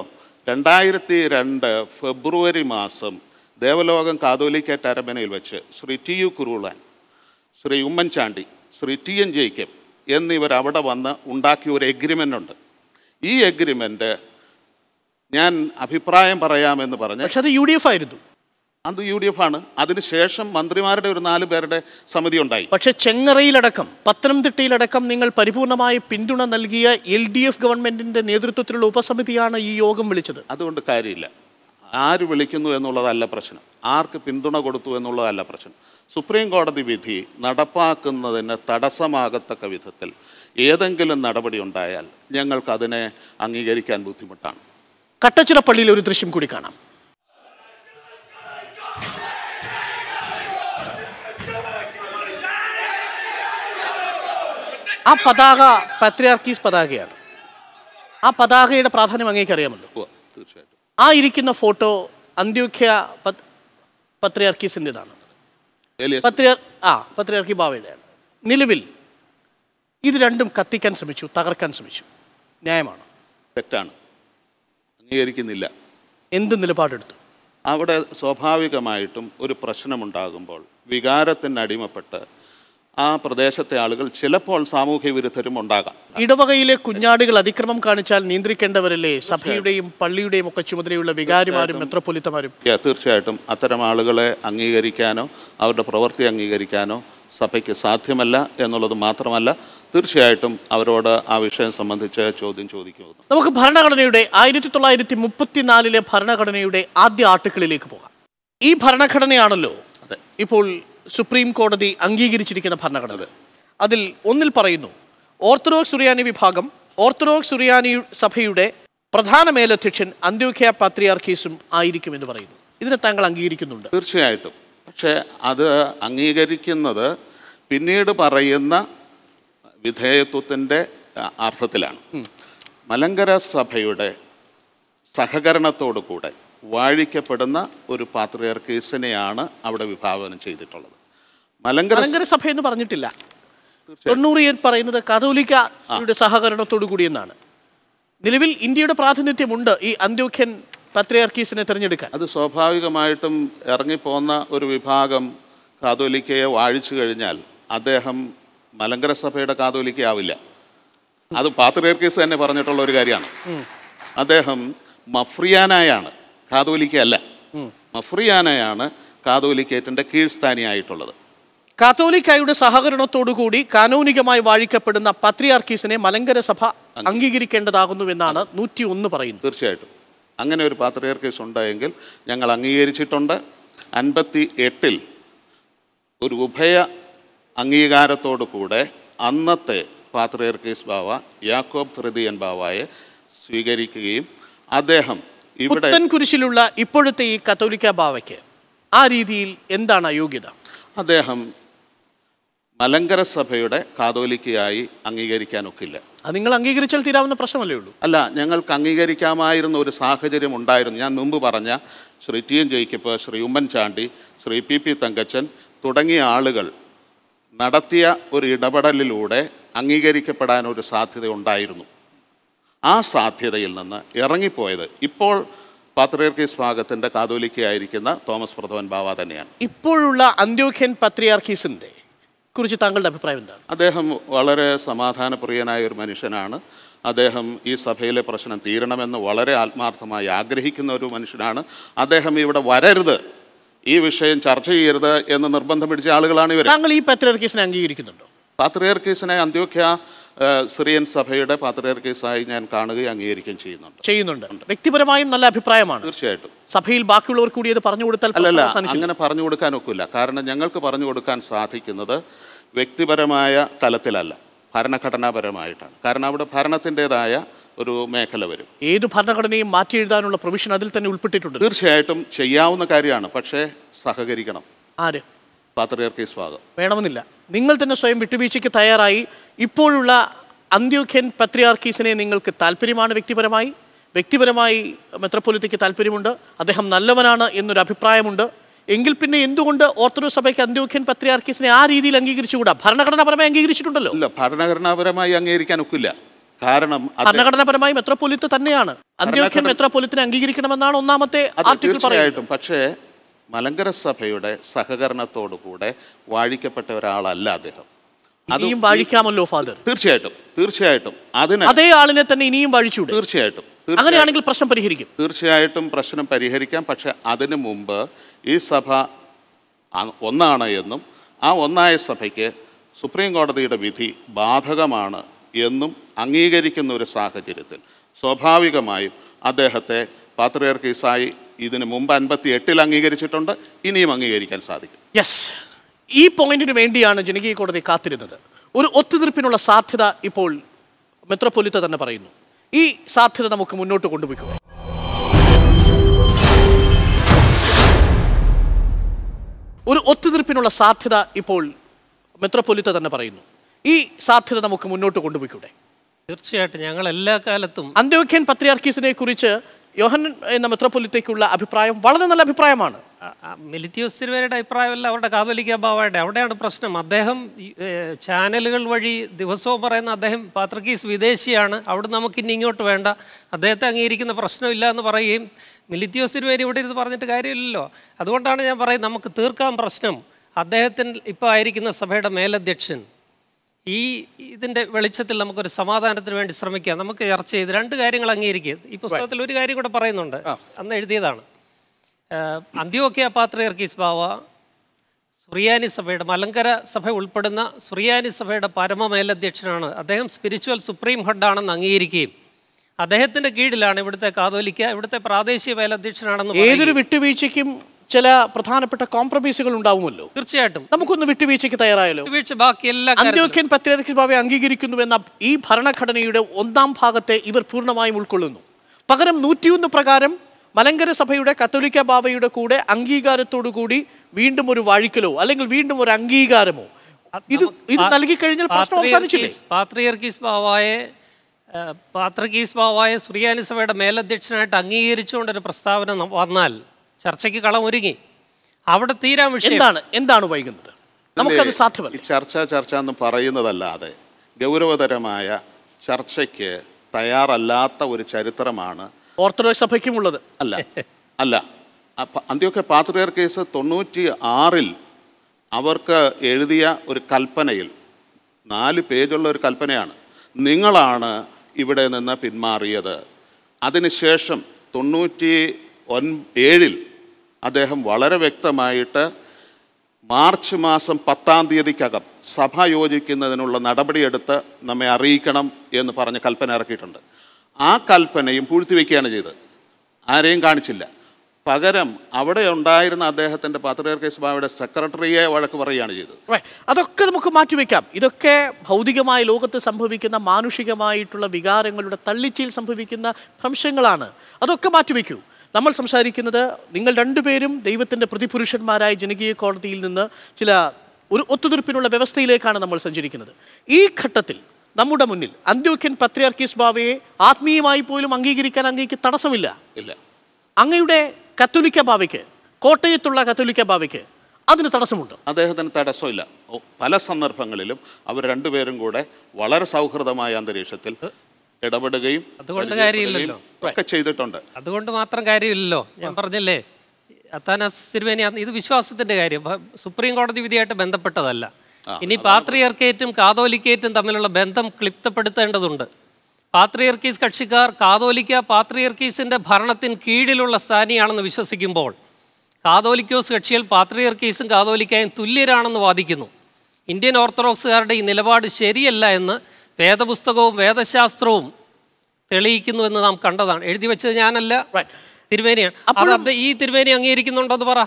രണ്ടായിരത്തി രണ്ട് ഫെബ്രുവരി മാസം ദേവലോകം കാതോലിക്ക തരമനയിൽ വെച്ച് ശ്രീ ടി യു കുരുളാൻ ശ്രീ ഉമ്മൻചാണ്ടി ശ്രീ ടി എൻ ജയിക്കബ് എന്നിവർ അവിടെ വന്ന് ഉണ്ടാക്കിയ ഒരു എഗ്രിമെൻ്റ് ഉണ്ട് ഈ എഗ്രിമെൻ്റ് ഞാൻ അഭിപ്രായം പറയാമെന്ന് പറഞ്ഞു പക്ഷേ അത് യു ഡി എഫ് ആയിരുന്നു അത് യു ഡി എഫ് ആണ് അതിനുശേഷം മന്ത്രിമാരുടെ ഒരു നാല് പേരുടെ സമിതി ഉണ്ടായി പക്ഷേ ചെങ്ങറയിലടക്കം പത്തനംതിട്ടയിലടക്കം നിങ്ങൾ പരിപൂർണമായ പിന്തുണ നൽകിയ എൽ ഡി എഫ് ഗവൺമെന്റിന്റെ നേതൃത്വത്തിലുള്ള ഉപസമിതിയാണ് ഈ യോഗം വിളിച്ചത് അതുകൊണ്ട് കാര്യമില്ല ആര് വിളിക്കുന്നു എന്നുള്ളതല്ല പ്രശ്നം ആർക്ക് പിന്തുണ കൊടുത്തു എന്നുള്ളതല്ല പ്രശ്നം സുപ്രീം കോടതി വിധി നടപ്പാക്കുന്നതിന് തടസ്സമാകത്തക്ക വിധത്തിൽ ഏതെങ്കിലും നടപടി ഉണ്ടായാൽ ഞങ്ങൾക്ക് അതിനെ അംഗീകരിക്കാൻ ബുദ്ധിമുട്ടാണ് കട്ടച്ചിറപ്പള്ളിയിൽ ഒരു ദൃശ്യം കൂടി കാണാം ആ പതാക പത്രിയാർക്കീസ് പതാകയാണ് ആ പതാകയുടെ പ്രാധാന്യം അങ്ങേക്കറിയാമല്ലോ തീർച്ചയായിട്ടും ആ ഇരിക്കുന്ന ഫോട്ടോ അന്ത്യോഖ്യ പത്രിയാർക്കീസിൻ്റെതാണ് പത്രിയാർ ആ പത്രിയാർക്കി ബാവയുടെയാണ് നിലവിൽ ഇത് രണ്ടും കത്തിക്കാൻ ശ്രമിച്ചു തകർക്കാൻ ശ്രമിച്ചു ന്യായമാണ് തെറ്റാണ് അംഗീകരിക്കുന്നില്ല എന്ത് നിലപാടെടുത്തു അവിടെ സ്വാഭാവികമായിട്ടും ഒരു പ്രശ്നമുണ്ടാകുമ്പോൾ വികാരത്തിന് അടിമപ്പെട്ട് ആ പ്രദേശത്തെ ആളുകൾ ചിലപ്പോൾ സാമൂഹ്യ വിരുദ്ധരും ഉണ്ടാകാം ഇടവകയിലെ കുഞ്ഞാടുകൾ അതിക്രമം കാണിച്ചാൽ നിയന്ത്രിക്കേണ്ടവരല്ലേ സഭയുടെയും പള്ളിയുടെയും ഒക്കെ ചുമതലയുള്ള വികാരിമാരും മെത്രോപൊലിത്തമാരും തീർച്ചയായിട്ടും അത്തരം ആളുകളെ അംഗീകരിക്കാനോ അവരുടെ പ്രവൃത്തി അംഗീകരിക്കാനോ സഭയ്ക്ക് സാധ്യമല്ല എന്നുള്ളത് മാത്രമല്ല തീർച്ചയായിട്ടും അവരോട് ആ വിഷയം സംബന്ധിച്ച് ചോദ്യം ചോദിക്കുന്നു നമുക്ക് ഭരണഘടനയുടെ ആയിരത്തി തൊള്ളായിരത്തി മുപ്പത്തിനാലിലെ ഭരണഘടനയുടെ ആദ്യ ആർട്ടിക്കിളിലേക്ക് പോകാം ഈ ഭരണഘടനയാണല്ലോ ഇപ്പോൾ സുപ്രീം കോടതി അംഗീകരിച്ചിരിക്കുന്ന ഭരണഘടന അതിൽ ഒന്നിൽ പറയുന്നു ഓർത്തഡോക്സ് സുറിയാനി വിഭാഗം ഓർത്തഡോക്സ് സുറിയാനി സഭയുടെ പ്രധാന മേലധ്യക്ഷൻ അന്ത്യോഖ്യ പാത്രിയാർക്കീസും എന്ന് പറയുന്നു ഇതിനെ താങ്കൾ അംഗീകരിക്കുന്നുണ്ട് തീർച്ചയായിട്ടും പക്ഷേ അത് അംഗീകരിക്കുന്നത് പിന്നീട് പറയുന്ന വിധേയത്വത്തിൻ്റെ അർത്ഥത്തിലാണ് മലങ്കര സഭയുടെ സഹകരണത്തോടു കൂടെ വാഴിക്കപ്പെടുന്ന ഒരു പാത്രിയർക്കീസിനെയാണ് അവിടെ വിഭാവനം ചെയ്തിട്ടുള്ളത് മലങ്കര സഭ എന്ന് പറഞ്ഞിട്ടില്ല തൊണ്ണൂറിയൻ പറയുന്നത് കതോലിക്കയുടെ സഹകരണത്തോടു കൂടിയെന്നാണ് നിലവിൽ ഇന്ത്യയുടെ പ്രാതിനിധ്യമുണ്ട് ഈ അന്ത്യോഖ്യൻ പത്രിയാർക്കീസിനെ തിരഞ്ഞെടുക്കാൻ അത് സ്വാഭാവികമായിട്ടും ഇറങ്ങിപ്പോന്ന ഒരു വിഭാഗം കാതോലിക്കയെ വാഴിച്ചു കഴിഞ്ഞാൽ അദ്ദേഹം മലങ്കര സഭയുടെ കാതോലിക്കയാവില്ല അത് പാത്രിയാർക്കീസ് തന്നെ പറഞ്ഞിട്ടുള്ള ഒരു കാര്യമാണ് അദ്ദേഹം മഫ്രിയാനായാണ് കാതോലിക്കയല്ല മഫ്രിയാനയാണ് കാതോലിക്കേറ്റിൻ്റെ കീഴ്സ്ഥാനിയായിട്ടുള്ളത് കാത്തോലിക്കായുടെ സഹകരണത്തോടുകൂടി കാനോനികമായി വാഴിക്കപ്പെടുന്ന പത്രിയാർക്കീസിനെ മലങ്കര സഭ അംഗീകരിക്കേണ്ടതാകുന്നുവെന്നാണ് നൂറ്റി ഒന്ന് പറയുന്നത് തീർച്ചയായിട്ടും അങ്ങനെ ഒരു പാത്രിയാർക്കീസ് ഉണ്ടായെങ്കിൽ ഞങ്ങൾ അംഗീകരിച്ചിട്ടുണ്ട് അൻപത്തി എട്ടിൽ ഒരു ഉഭയ അംഗീകാരത്തോടുകൂടെ കൂടെ അന്നത്തെ പാത്രിയർക്കീസ് ബാവ യാക്കോബ് തൃതീയൻ ബാവായെ സ്വീകരിക്കുകയും അദ്ദേഹം ഇവിടെ കുരിശിലുള്ള ഇപ്പോഴത്തെ ഈ കത്തോലിക്ക ബാവയ്ക്ക് ആ രീതിയിൽ എന്താണ് അയോഗ്യത അദ്ദേഹം മലങ്കര സഭയുടെ കാതോലിക്കയായി അംഗീകരിക്കാനൊക്കില്ല നിങ്ങൾ അംഗീകരിച്ചാൽ തീരാവുന്ന പ്രശ്നമല്ലേ ഉള്ളൂ അല്ല ഞങ്ങൾക്ക് അംഗീകരിക്കാമായിരുന്ന ഒരു സാഹചര്യം ഉണ്ടായിരുന്നു ഞാൻ മുമ്പ് പറഞ്ഞ Shri T N Jacob Shri Oommen Chandy Shri P P Thankachan തുടങ്ങിയ ആളുകൾ നടത്തിയ ഒരു ഇടപെടലിലൂടെ അംഗീകരിക്കപ്പെടാൻ ഒരു സാധ്യത ഉണ്ടായിരുന്നു ആ സാധ്യതയിൽ നിന്ന് ഇറങ്ങിപ്പോയത് ഇപ്പോൾ പാത്രിയാർക്കീസ് സ്വാഗത്തിൻ്റെ കാതോലിക്കയായിരിക്കുന്ന തോമസ് പ്രഥവൻ ബാവ തന്നെയാണ് ഇപ്പോഴുള്ള അന്ത്യോഖ്യൻ പത്രിയാർക്കീസിൻ്റെ കുറിച്ച് താങ്കളുടെ അഭിപ്രായം എന്താണ് അദ്ദേഹം വളരെ സമാധാനപ്രിയനായ ഒരു മനുഷ്യനാണ് അദ്ദേഹം ഈ സഭയിലെ പ്രശ്നം തീരണമെന്ന് വളരെ ആത്മാർത്ഥമായി ആഗ്രഹിക്കുന്ന ഒരു മനുഷ്യനാണ് അദ്ദേഹം ഇവിടെ വരരുത് ഈ വിഷയം ചർച്ച ചെയ്യരുത് എന്ന് നിർബന്ധം പിടിച്ച ആളുകളാണ് ഇവർ താങ്കൾ ഈ പത്രേർക്കേസിനെ അംഗീകരിക്കുന്നുണ്ടോ പാത്രേർക്കേസിനെ അന്ത്യോഖ്യ സിറിയൻ സഭയുടെ പാത്രേർക്കേസായി ഞാൻ കാണുകയും അംഗീകരിക്കുകയും ചെയ്യുന്നുണ്ട് ചെയ്യുന്നുണ്ട് വ്യക്തിപരമായും നല്ല അഭിപ്രായമാണ് തീർച്ചയായിട്ടും സഭയിൽ ബാക്കിയുള്ളവർ കൂടി അത് പറഞ്ഞു കൊടുത്താൽ അല്ലല്ല അങ്ങനെ പറഞ്ഞു കൊടുക്കാനൊക്കില്ല കാരണം ഞങ്ങൾക്ക് പറഞ്ഞു കൊടുക്കാൻ സാധിക്കുന്നത് വ്യക്തിപരമായ തലത്തിലല്ല ഭരണഘടനാപരമായിട്ടാണ് കാരണം അവിടെ ഭരണത്തിൻ്റെതായ ഒരു മേഖല വരും ഏത് ഭരണഘടനയും മാറ്റി എഴുതാനുള്ള പ്രൊവിഷൻ അതിൽ തന്നെ ഉൾപ്പെട്ടിട്ടുണ്ട് തീർച്ചയായിട്ടും ചെയ്യാവുന്ന കാര്യമാണ് പക്ഷേ സഹകരിക്കണം ആര് പാത്രിയർക്കേസ് സ്വാഗതം വേണമെന്നില്ല നിങ്ങൾ തന്നെ സ്വയം വിട്ടുവീഴ്ചയ്ക്ക് തയ്യാറായി ഇപ്പോഴുള്ള അന്ത്യോഖ്യൻ പത്രിയാർക്കീസിനെ നിങ്ങൾക്ക് താല്പര്യമാണ് വ്യക്തിപരമായി വ്യക്തിപരമായി മെത്രപ്പൊലിത്തയ്ക്ക് താല്പര്യമുണ്ട് അദ്ദേഹം നല്ലവനാണ് എന്നൊരു അഭിപ്രായമുണ്ട് എങ്കിൽ പിന്നെ എന്തുകൊണ്ട് ഓർത്തഡോക്സ് സഭയ്ക്ക് അന്ത്യോഖ്യൻ പത്രിയാർക്കീസിനെ ആ രീതിയിൽ അംഗീകരിച്ചുകൂടാ ഭരണഘടനാപരമായി അംഗീകരിച്ചിട്ടുണ്ടല്ലോ ഇല്ല ഭരണഘടനാപരമായി അംഗീകരിക്കാൻ ഒക്കില്ല കാരണം ഭരണഘടനാപരമായി മെത്രോപൊലിത്ത് തന്നെയാണ് അന്ത്യോഖ്യൻ മെത്രോപൊലിത്തിനെ അംഗീകരിക്കണമെന്നാണ് ഒന്നാമത്തെ തീർച്ചയായിട്ടും പക്ഷേ മലങ്കര സഭയുടെ സഹകരണത്തോടുകൂടെ വാഴിക്കപ്പെട്ട ഒരാളല്ല അദ്ദേഹം അതും വാഴിക്കാമല്ലോ ഫാദർ തീർച്ചയായിട്ടും തീർച്ചയായിട്ടും അതിന് അതേ ആളിനെ തന്നെ ഇനിയും വാഴിച്ചു തീർച്ചയായിട്ടും അങ്ങനെയാണെങ്കിൽ പ്രശ്നം പരിഹരിക്കും തീർച്ചയായിട്ടും പ്രശ്നം പരിഹരിക്കാം പക്ഷെ അതിനു മുമ്പ് ഈ സഭ ഒന്നാണ് എന്നും ആ ഒന്നായ സഭയ്ക്ക് സുപ്രീം കോടതിയുടെ വിധി ബാധകമാണ് എന്നും അംഗീകരിക്കുന്ന ഒരു സാഹചര്യത്തിൽ സ്വാഭാവികമായും അദ്ദേഹത്തെ പാത്രയർക്കീസായി ഇതിനു മുമ്പ് അൻപത്തി എട്ടിൽ അംഗീകരിച്ചിട്ടുണ്ട് ഇനിയും അംഗീകരിക്കാൻ സാധിക്കും യെസ് ഈ പോയിന്റിന് വേണ്ടിയാണ് ജനകീയ കോടതി കാത്തിരുന്നത് ഒരു ഒത്തുതീർപ്പിനുള്ള സാധ്യത ഇപ്പോൾ മെത്രോപൊലിത്ത തന്നെ പറയുന്നു ഈ സാധ്യത നമുക്ക് മുന്നോട്ട് കൊണ്ടുപോയിക്കുക ഒരു ഒത്തുതീർപ്പിനുള്ള സാധ്യത ഇപ്പോൾ മെത്രോപൊലിത്ത തന്നെ പറയുന്നു ഈ സാധ്യത നമുക്ക് മുന്നോട്ട് കൊണ്ടുപോയിക്കൂടെ തീർച്ചയായിട്ടും ഞങ്ങൾ എല്ലാ കാലത്തും അന്ത്യോഖ്യൻ പത്രിയാർക്കീസിനെ കുറിച്ച് യോഹൻ എന്ന മെത്രോപൊലിത്തേക്കുള്ള അഭിപ്രായം വളരെ നല്ല അഭിപ്രായമാണ് മിലിത്യോസ് തിരുവേരയുടെ അഭിപ്രായമല്ല അവരുടെ കാതോലിക്ക ബാവായുടെ അവിടെയാണ് പ്രശ്നം അദ്ദേഹം ചാനലുകൾ വഴി ദിവസവും പറയുന്ന അദ്ദേഹം പാത്രക്കീസ് വിദേശിയാണ് അവിടെ നമുക്കിനി ഇങ്ങോട്ട് വേണ്ട അദ്ദേഹത്തെ അംഗീകരിക്കുന്ന പ്രശ്നമില്ല എന്ന് പറയുകയും മിലിത്യോസ് തിരുവേരി ഇവിടെ ഇരുന്ന് പറഞ്ഞിട്ട് കാര്യമില്ലല്ലോ അതുകൊണ്ടാണ് ഞാൻ പറയുന്നത് നമുക്ക് തീർക്കാൻ പ്രശ്നം അദ്ദേഹത്തിന് ഇപ്പോൾ ആയിരിക്കുന്ന സഭയുടെ മേലധ്യക്ഷൻ ഈ ഇതിൻ്റെ വെളിച്ചത്തിൽ നമുക്കൊരു സമാധാനത്തിന് വേണ്ടി ശ്രമിക്കാം നമുക്ക് ചർച്ച ചെയ്ത് രണ്ട് കാര്യങ്ങൾ അംഗീകരിക്കുക ഈ പുസ്തകത്തിൽ ഒരു കാര്യം കൂടെ പറയുന്നുണ്ട് അന്ന് എഴുതിയതാണ് അന്ത്യോക്യ പാത്രയർക്കീസ് ബാവ സുറിയാനി സഭയുടെ മലങ്കര സഭ ഉൾപ്പെടുന്ന സുറിയാനി സഭയുടെ മേലധ്യക്ഷനാണ് അദ്ദേഹം സ്പിരിച്വൽ സുപ്രീം ഹെഡാണെന്ന് അംഗീകരിക്കുകയും അദ്ദേഹത്തിന്റെ കീഴിലാണ് ഇവിടുത്തെ കാതോലിക്ക ഇവിടുത്തെ പ്രാദേശിക മേലധ്യക്ഷനാണെന്ന് ഏതൊരു വിട്ടുവീഴ്ചയ്ക്കും ചില പ്രധാനപ്പെട്ട കോംപ്രമൈസുകൾ ഉണ്ടാവുമല്ലോ തീർച്ചയായിട്ടും നമുക്കൊന്ന് വിട്ടുവീഴ്ചയ്ക്ക് തയ്യാറായല്ലോ വീഴ്ച ബാക്കി എല്ലാ അന്ത്യോക്യൻ പത്രിയർക്ക് ഭാവി അംഗീകരിക്കുന്നുവെന്ന ഈ ഭരണഘടനയുടെ ഒന്നാം ഭാഗത്തെ ഇവർ പൂർണ്ണമായും ഉൾക്കൊള്ളുന്നു പകരം നൂറ്റിയൊന്ന് പ്രകാരം മലങ്കര സഭയുടെ കത്തോലിക്ക ബാവയുടെ കൂടെ അംഗീകാരത്തോടു കൂടി വീണ്ടും ഒരു വഴിക്കലോ അല്ലെങ്കിൽ വീണ്ടും ഒരു അംഗീകാരമോ ഇത് ഇത് നൽകി കഴിഞ്ഞാൽ പ്രശ്നം പാത്രിയർക്കീസ് ബാവായെ പാത്രകീസ് ബാവായ സുറിയാനി സഭയുടെ മേലധ്യക്ഷനായിട്ട് അംഗീകരിച്ചുകൊണ്ടൊരു പ്രസ്താവന വന്നാൽ ചർച്ചയ്ക്ക് കളം ഒരുങ്ങി അവിടെ തീരാൻ വിഷയം എന്താണ് എന്താണ് വൈകുന്നത് നമുക്കത് സാധ്യമല്ല ചർച്ച ചർച്ച എന്ന് പറയുന്നതല്ലാതെ ഗൗരവതരമായ ചർച്ചയ്ക്ക് തയ്യാറല്ലാത്ത ഒരു ചരിത്രമാണ് ഓർത്തഡോക്സ് സഭയ്ക്കും ഉള്ളത് അല്ല അല്ല അന്ത്യൊക്കെ പാത്രിയർ കേസ് തൊണ്ണൂറ്റി ആറിൽ അവർക്ക് എഴുതിയ ഒരു കൽപ്പനയിൽ നാല് പേജുള്ള ഒരു കൽപ്പനയാണ് നിങ്ങളാണ് ഇവിടെ നിന്ന് പിന്മാറിയത് അതിനുശേഷം തൊണ്ണൂറ്റി ഒൻ ഏഴിൽ അദ്ദേഹം വളരെ വ്യക്തമായിട്ട് മാർച്ച് മാസം പത്താം തീയതിക്കകം സഭ യോജിക്കുന്നതിനുള്ള നടപടിയെടുത്ത് നമ്മെ അറിയിക്കണം എന്ന് പറഞ്ഞ് കൽപ്പന ഇറക്കിയിട്ടുണ്ട് ആ കൽപ്പനയും പൂഴ്ത്തിവെക്കുകയാണ് ചെയ്തത് ആരെയും കാണിച്ചില്ല പകരം അവിടെ ഉണ്ടായിരുന്ന അദ്ദേഹത്തിന്റെ പത്രികർക്കേ സഭയുടെ സെക്രട്ടറിയെ വഴക്ക് പറയുകയാണ് ചെയ്തത് അതൊക്കെ നമുക്ക് മാറ്റിവെക്കാം ഇതൊക്കെ ഭൗതികമായ ലോകത്ത് സംഭവിക്കുന്ന മാനുഷികമായിട്ടുള്ള വികാരങ്ങളുടെ തള്ളിച്ചയിൽ സംഭവിക്കുന്ന ഭംശങ്ങളാണ് അതൊക്കെ മാറ്റിവെക്കൂ നമ്മൾ സംസാരിക്കുന്നത് നിങ്ങൾ രണ്ടുപേരും ദൈവത്തിൻ്റെ പ്രതിപുരുഷന്മാരായ ജനകീയ കോടതിയിൽ നിന്ന് ചില ഒരു ഒത്തുതീർപ്പിനുള്ള വ്യവസ്ഥയിലേക്കാണ് നമ്മൾ സഞ്ചരിക്കുന്നത് ഈ ഘട്ടത്തിൽ നമ്മുടെ മുന്നിൽ അന്ത്യോക്യൻ പത്രിയാർക്കീസ് ഭാവയെ ആത്മീയമായി പോലും അംഗീകരിക്കാൻ അങ്ങേക്ക് തടസ്സമില്ല ഇല്ല അങ്ങയുടെ കത്തോലിക്ക ഭാവയ്ക്ക് കോട്ടയത്തുള്ള കത്തോലിക്ക ഭാവയ്ക്ക് അതിന് തടസ്സമുണ്ട് അദ്ദേഹത്തിന് തടസ്സമില്ല പല സന്ദർഭങ്ങളിലും അവർ രണ്ടുപേരും കൂടെ വളരെ സൗഹൃദമായ അന്തരീക്ഷത്തിൽ ഇടപെടുകയും അതുകൊണ്ട് കാര്യമില്ലല്ലോ ഒക്കെ ചെയ്തിട്ടുണ്ട് അതുകൊണ്ട് മാത്രം കാര്യമില്ലല്ലോ ഞാൻ പറഞ്ഞില്ലേ അത്താനസ് ഇത് വിശ്വാസത്തിന്റെ കാര്യം സുപ്രീം കോടതി വിധിയായിട്ട് ബന്ധപ്പെട്ടതല്ല ഇനി പാത്രിയർക്കേറ്റും കാതോലിക്കേറ്റും തമ്മിലുള്ള ബന്ധം ക്ലിപ്തപ്പെടുത്തേണ്ടതുണ്ട് പാത്രിയർക്കീസ് കക്ഷിക്കാർ കാതോലിക്ക പാത്രിയർക്കീസിന്റെ ഭരണത്തിന് കീഴിലുള്ള സ്ഥാനിയാണെന്ന് വിശ്വസിക്കുമ്പോൾ കാതോലിക്കോസ് കക്ഷികൾ പാത്രിയർക്കീസും കാതോലിക്കയും തുല്യരാണെന്ന് വാദിക്കുന്നു ഇന്ത്യൻ ഓർത്തഡോക്സുകാരുടെ ഈ നിലപാട് ശരിയല്ല എന്ന് വേദപുസ്തകവും വേദശാസ്ത്രവും തെളിയിക്കുന്നു എന്ന് നാം കണ്ടതാണ് എഴുതി വെച്ചത് ഞാനല്ല തിരുവേനിയാണ് അപ്പോൾ ഈ തിരുവേനി അംഗീകരിക്കുന്നുണ്ടോ എന്ന് പറ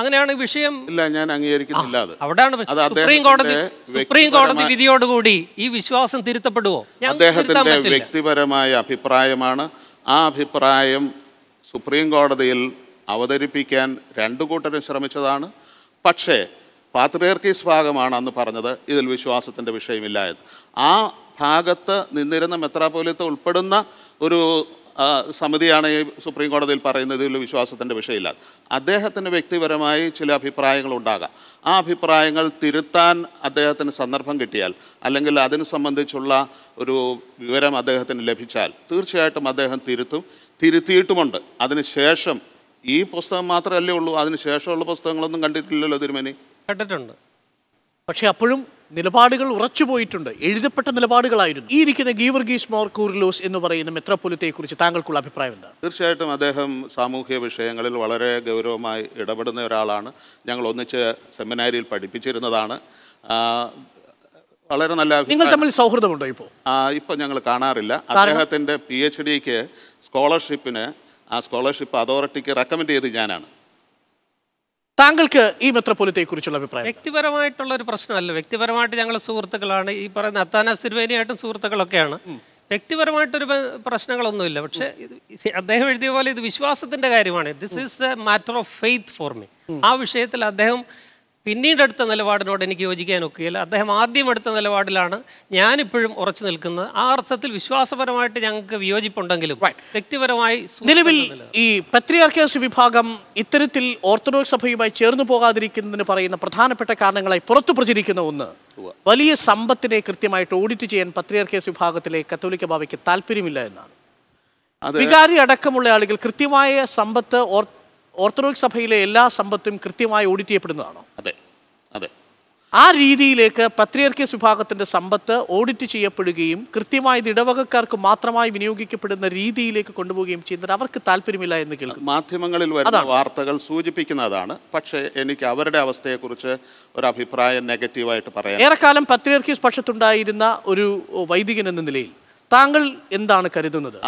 അങ്ങനെയാണ് വിഷയം ഇല്ല ഞാൻ അംഗീകരിക്കുന്നില്ല അവിടെയാണ് സുപ്രീം കോടതി സുപ്രീം കോടതി വിധിയോടുകൂടി ഈ വിശ്വാസം തിരുത്തപ്പെടുവോ അദ്ദേഹത്തിന്റെ വ്യക്തിപരമായ അഭിപ്രായമാണ് ആ അഭിപ്രായം സുപ്രീം കോടതിയിൽ അവതരിപ്പിക്കാൻ രണ്ടു കൂട്ടരും ശ്രമിച്ചതാണ് പക്ഷേ പാത്രിയർക്കീസ് ഭാഗമാണ് അന്ന് പറഞ്ഞത് ഇതിൽ വിശ്വാസത്തിൻ്റെ വിഷയമില്ലായത് ആ ഭാഗത്ത് നിന്നിരുന്ന മെത്രാപോലിത്ത ഉൾപ്പെടുന്ന ഒരു സമിതിയാണ് ഈ സുപ്രീം കോടതിയിൽ പറയുന്നത് ഇതിൽ വിശ്വാസത്തിൻ്റെ വിഷയമില്ല അദ്ദേഹത്തിന് വ്യക്തിപരമായി ചില അഭിപ്രായങ്ങൾ ഉണ്ടാകാം ആ അഭിപ്രായങ്ങൾ തിരുത്താൻ അദ്ദേഹത്തിന് സന്ദർഭം കിട്ടിയാൽ അല്ലെങ്കിൽ അതിനു സംബന്ധിച്ചുള്ള ഒരു വിവരം അദ്ദേഹത്തിന് ലഭിച്ചാൽ തീർച്ചയായിട്ടും അദ്ദേഹം തിരുത്തും തിരുത്തിയിട്ടുമുണ്ട് അതിനുശേഷം ഈ പുസ്തകം മാത്രമല്ലേ ഉള്ളൂ അതിനുശേഷമുള്ള പുസ്തകങ്ങളൊന്നും കണ്ടിട്ടില്ലല്ലോ തിരുമേനി കണ്ടിട്ടുണ്ട് പക്ഷേ അപ്പോഴും നിലപാടുകൾ ഉറച്ചുപോയിട്ടുണ്ട് എഴുതപ്പെട്ട നിലപാടുകളായിരുന്നു ഈ ഇരിക്കുന്ന ഗീവർഗീസ് മോർ കൂർലോസ് എന്ന് പറയുന്ന കുറിച്ച് താങ്കൾക്കുള്ള അഭിപ്രായം എന്താ തീർച്ചയായിട്ടും അദ്ദേഹം സാമൂഹ്യ വിഷയങ്ങളിൽ വളരെ ഗൗരവമായി ഇടപെടുന്ന ഒരാളാണ് ഞങ്ങൾ ഒന്നിച്ച് സെമിനാരിയിൽ പഠിപ്പിച്ചിരുന്നതാണ് വളരെ നല്ല നിങ്ങൾ തമ്മിൽ സൗഹൃദമുണ്ടോ ഇപ്പോൾ ഇപ്പോൾ ഞങ്ങൾ കാണാറില്ല അദ്ദേഹത്തിൻ്റെ പി എച്ച് ഡിക്ക് സ്കോളർഷിപ്പിന് ആ സ്കോളർഷിപ്പ് അതോറിറ്റിക്ക് റെക്കമെൻഡ് ചെയ്ത് ഞാനാണ് താങ്കൾക്ക് ഈ കുറിച്ചുള്ള അഭിപ്രായം വ്യക്തിപരമായിട്ടുള്ള ഒരു പ്രശ്നമല്ല വ്യക്തിപരമായിട്ട് ഞങ്ങൾ സുഹൃത്തുക്കളാണ് ഈ പറയുന്ന അത്താന സിരുവേനിയായിട്ടും സുഹൃത്തുക്കളൊക്കെയാണ് വ്യക്തിപരമായിട്ടൊരു പ്രശ്നങ്ങളൊന്നുമില്ല പക്ഷെ അദ്ദേഹം എഴുതിയ പോലെ ഇത് വിശ്വാസത്തിന്റെ കാര്യമാണ് this is a matter of faith for me ആ വിഷയത്തിൽ അദ്ദേഹം പിന്നീട് എടുത്ത നിലപാടിനോട് എനിക്ക് യോജിക്കാൻ ഒക്കുകയില്ല അദ്ദേഹം ആദ്യം എടുത്ത നിലപാടിലാണ് ഞാനിപ്പോഴും ഉറച്ചു നിൽക്കുന്നത് ആ അർത്ഥത്തിൽ വിശ്വാസപരമായിട്ട് ഞങ്ങൾക്ക് വിയോജിപ്പുണ്ടെങ്കിലും വ്യക്തിപരമായി നിലവിൽ ഈ പത്രിയാർക്കേസ് വിഭാഗം ഇത്തരത്തിൽ ഓർത്തഡോക്സ് സഭയുമായി ചേർന്നു പോകാതിരിക്കുന്നതിന് പറയുന്ന പ്രധാനപ്പെട്ട കാരണങ്ങളായി പുറത്തു പ്രചരിക്കുന്ന ഒന്ന് വലിയ സമ്പത്തിനെ കൃത്യമായിട്ട് ഓഡിറ്റ് ചെയ്യാൻ പത്രിയാർക്കേസ് വിഭാഗത്തിലെ കത്തോലിക്ക ബാബയ്ക്ക് താല്പര്യമില്ല എന്നാണ് വികാരി അടക്കമുള്ള ആളുകൾ കൃത്യമായ സമ്പത്ത് ഓർ ഓർത്തഡോക്സ് സഭയിലെ എല്ലാ സമ്പത്തും കൃത്യമായി ഓഡിറ്റ് ചെയ്യപ്പെടുന്നതാണോ അതെ അതെ ആ രീതിയിലേക്ക് പത്രിയർക്കീസ് വിഭാഗത്തിൻ്റെ സമ്പത്ത് ഓഡിറ്റ് ചെയ്യപ്പെടുകയും കൃത്യമായി ഇടവകക്കാർക്ക് മാത്രമായി വിനിയോഗിക്കപ്പെടുന്ന രീതിയിലേക്ക് കൊണ്ടുപോവുകയും ചെയ്യുന്നത് അവർക്ക് താല്പര്യമില്ല എന്ന് കേൾക്കും മാധ്യമങ്ങളിൽ വരുന്ന വാർത്തകൾ സൂചിപ്പിക്കുന്നതാണ് പക്ഷേ എനിക്ക് അവരുടെ അവസ്ഥയെക്കുറിച്ച് ഒരു അഭിപ്രായം നെഗറ്റീവായിട്ട് പറയാം ഏറെക്കാലം പത്രിയർക്കീസ് പക്ഷത്തുണ്ടായിരുന്ന ഒരു വൈദികൻ എന്ന നിലയിൽ താങ്കൾ എന്താണ് കരുതുന്നത്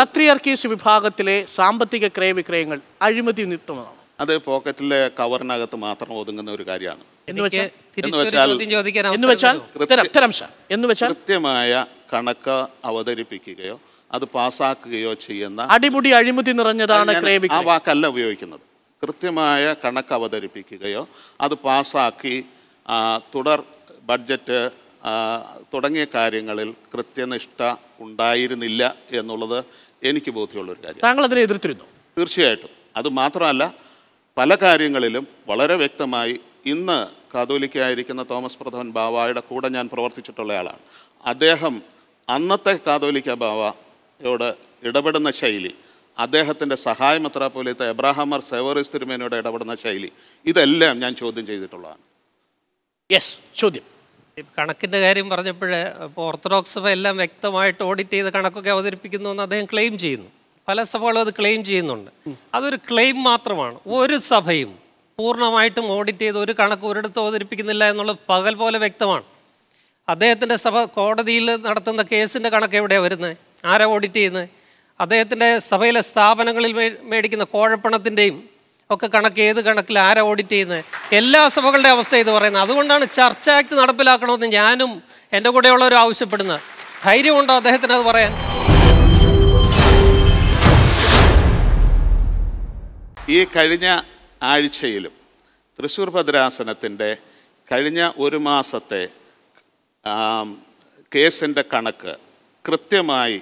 പത്രിയർക്കീസ് വിഭാഗത്തിലെ സാമ്പത്തിക ക്രയവിക്രയങ്ങൾ അഴിമതി നിമിത്തമാണ് അത് പോക്കറ്റിലെ കവറിനകത്ത് മാത്രം ഒതുങ്ങുന്ന ഒരു കാര്യമാണ് കൃത്യമായ കണക്ക് അവതരിപ്പിക്കുകയോ അത് പാസാക്കുകയോ ചെയ്യുന്ന അടിമുടി അഴിമതി നിറഞ്ഞതാണ് ആ വാക്കല്ല ഉപയോഗിക്കുന്നത് കൃത്യമായ കണക്ക് അവതരിപ്പിക്കുകയോ അത് പാസാക്കി തുടർ ബഡ്ജറ്റ് തുടങ്ങിയ കാര്യങ്ങളിൽ കൃത്യനിഷ്ഠ ഉണ്ടായിരുന്നില്ല എന്നുള്ളത് എനിക്ക് ബോധ്യമുള്ളൊരു കാര്യം താങ്കൾ അതിനെ എതിർത്തിരുന്നു തീർച്ചയായിട്ടും അത് മാത്രമല്ല പല കാര്യങ്ങളിലും വളരെ വ്യക്തമായി ഇന്ന് കാതോലിക്കായിരിക്കുന്ന തോമസ് പ്രഥമൻ ബാവായുടെ കൂടെ ഞാൻ പ്രവർത്തിച്ചിട്ടുള്ള ആളാണ് അദ്ദേഹം അന്നത്തെ കാതോലിക്ക ബാവയോട് ഇടപെടുന്ന ശൈലി അദ്ദേഹത്തിൻ്റെ അത്ര പോലത്തെ എബ്രാഹാമർ സെവറിസ് തിരുമേനയോട് ഇടപെടുന്ന ശൈലി ഇതെല്ലാം ഞാൻ ചോദ്യം ചെയ്തിട്ടുള്ളതാണ് യെസ് ചോദ്യം കണക്കിൻ്റെ കാര്യം പറഞ്ഞപ്പോൾ ഇപ്പോൾ ഓർത്തഡോക്സ് സഭ എല്ലാം വ്യക്തമായിട്ട് ഓഡിറ്റ് ചെയ്ത് കണക്കൊക്കെ അവതരിപ്പിക്കുന്നു എന്ന് അദ്ദേഹം ക്ലെയിം ചെയ്യുന്നു പല സഭകളും അത് ക്ലെയിം ചെയ്യുന്നുണ്ട് അതൊരു ക്ലെയിം മാത്രമാണ് ഒരു സഭയും പൂർണ്ണമായിട്ടും ഓഡിറ്റ് ചെയ്ത് ഒരു കണക്ക് ഒരിടത്ത് അവതരിപ്പിക്കുന്നില്ല എന്നുള്ളത് പകൽ പോലെ വ്യക്തമാണ് അദ്ദേഹത്തിൻ്റെ സഭ കോടതിയിൽ നടത്തുന്ന കേസിൻ്റെ കണക്ക് എവിടെയാണ് വരുന്നത് ആരാ ഓഡിറ്റ് ചെയ്യുന്നത് അദ്ദേഹത്തിൻ്റെ സഭയിലെ സ്ഥാപനങ്ങളിൽ മേടിക്കുന്ന കോഴപ്പണത്തിൻ്റെയും ഒക്കെ കണക്ക് ഏത് കണക്കിൽ ആരാ ഓഡിറ്റ് ചെയ്യുന്നത് എല്ലാ സഭകളുടെ അവസ്ഥ ഇത് പറയുന്നത് അതുകൊണ്ടാണ് ചർച്ച ആക്ട് നടപ്പിലാക്കണമെന്ന് ഞാനും എൻ്റെ കൂടെയുള്ളവരും ആവശ്യപ്പെടുന്നത് ധൈര്യമുണ്ടോ അദ്ദേഹത്തിന് അത് പറയാൻ ഈ കഴിഞ്ഞ ആഴ്ചയിലും തൃശൂർ ഭദ്രാസനത്തിൻ്റെ കഴിഞ്ഞ ഒരു മാസത്തെ കേസിൻ്റെ കണക്ക് കൃത്യമായി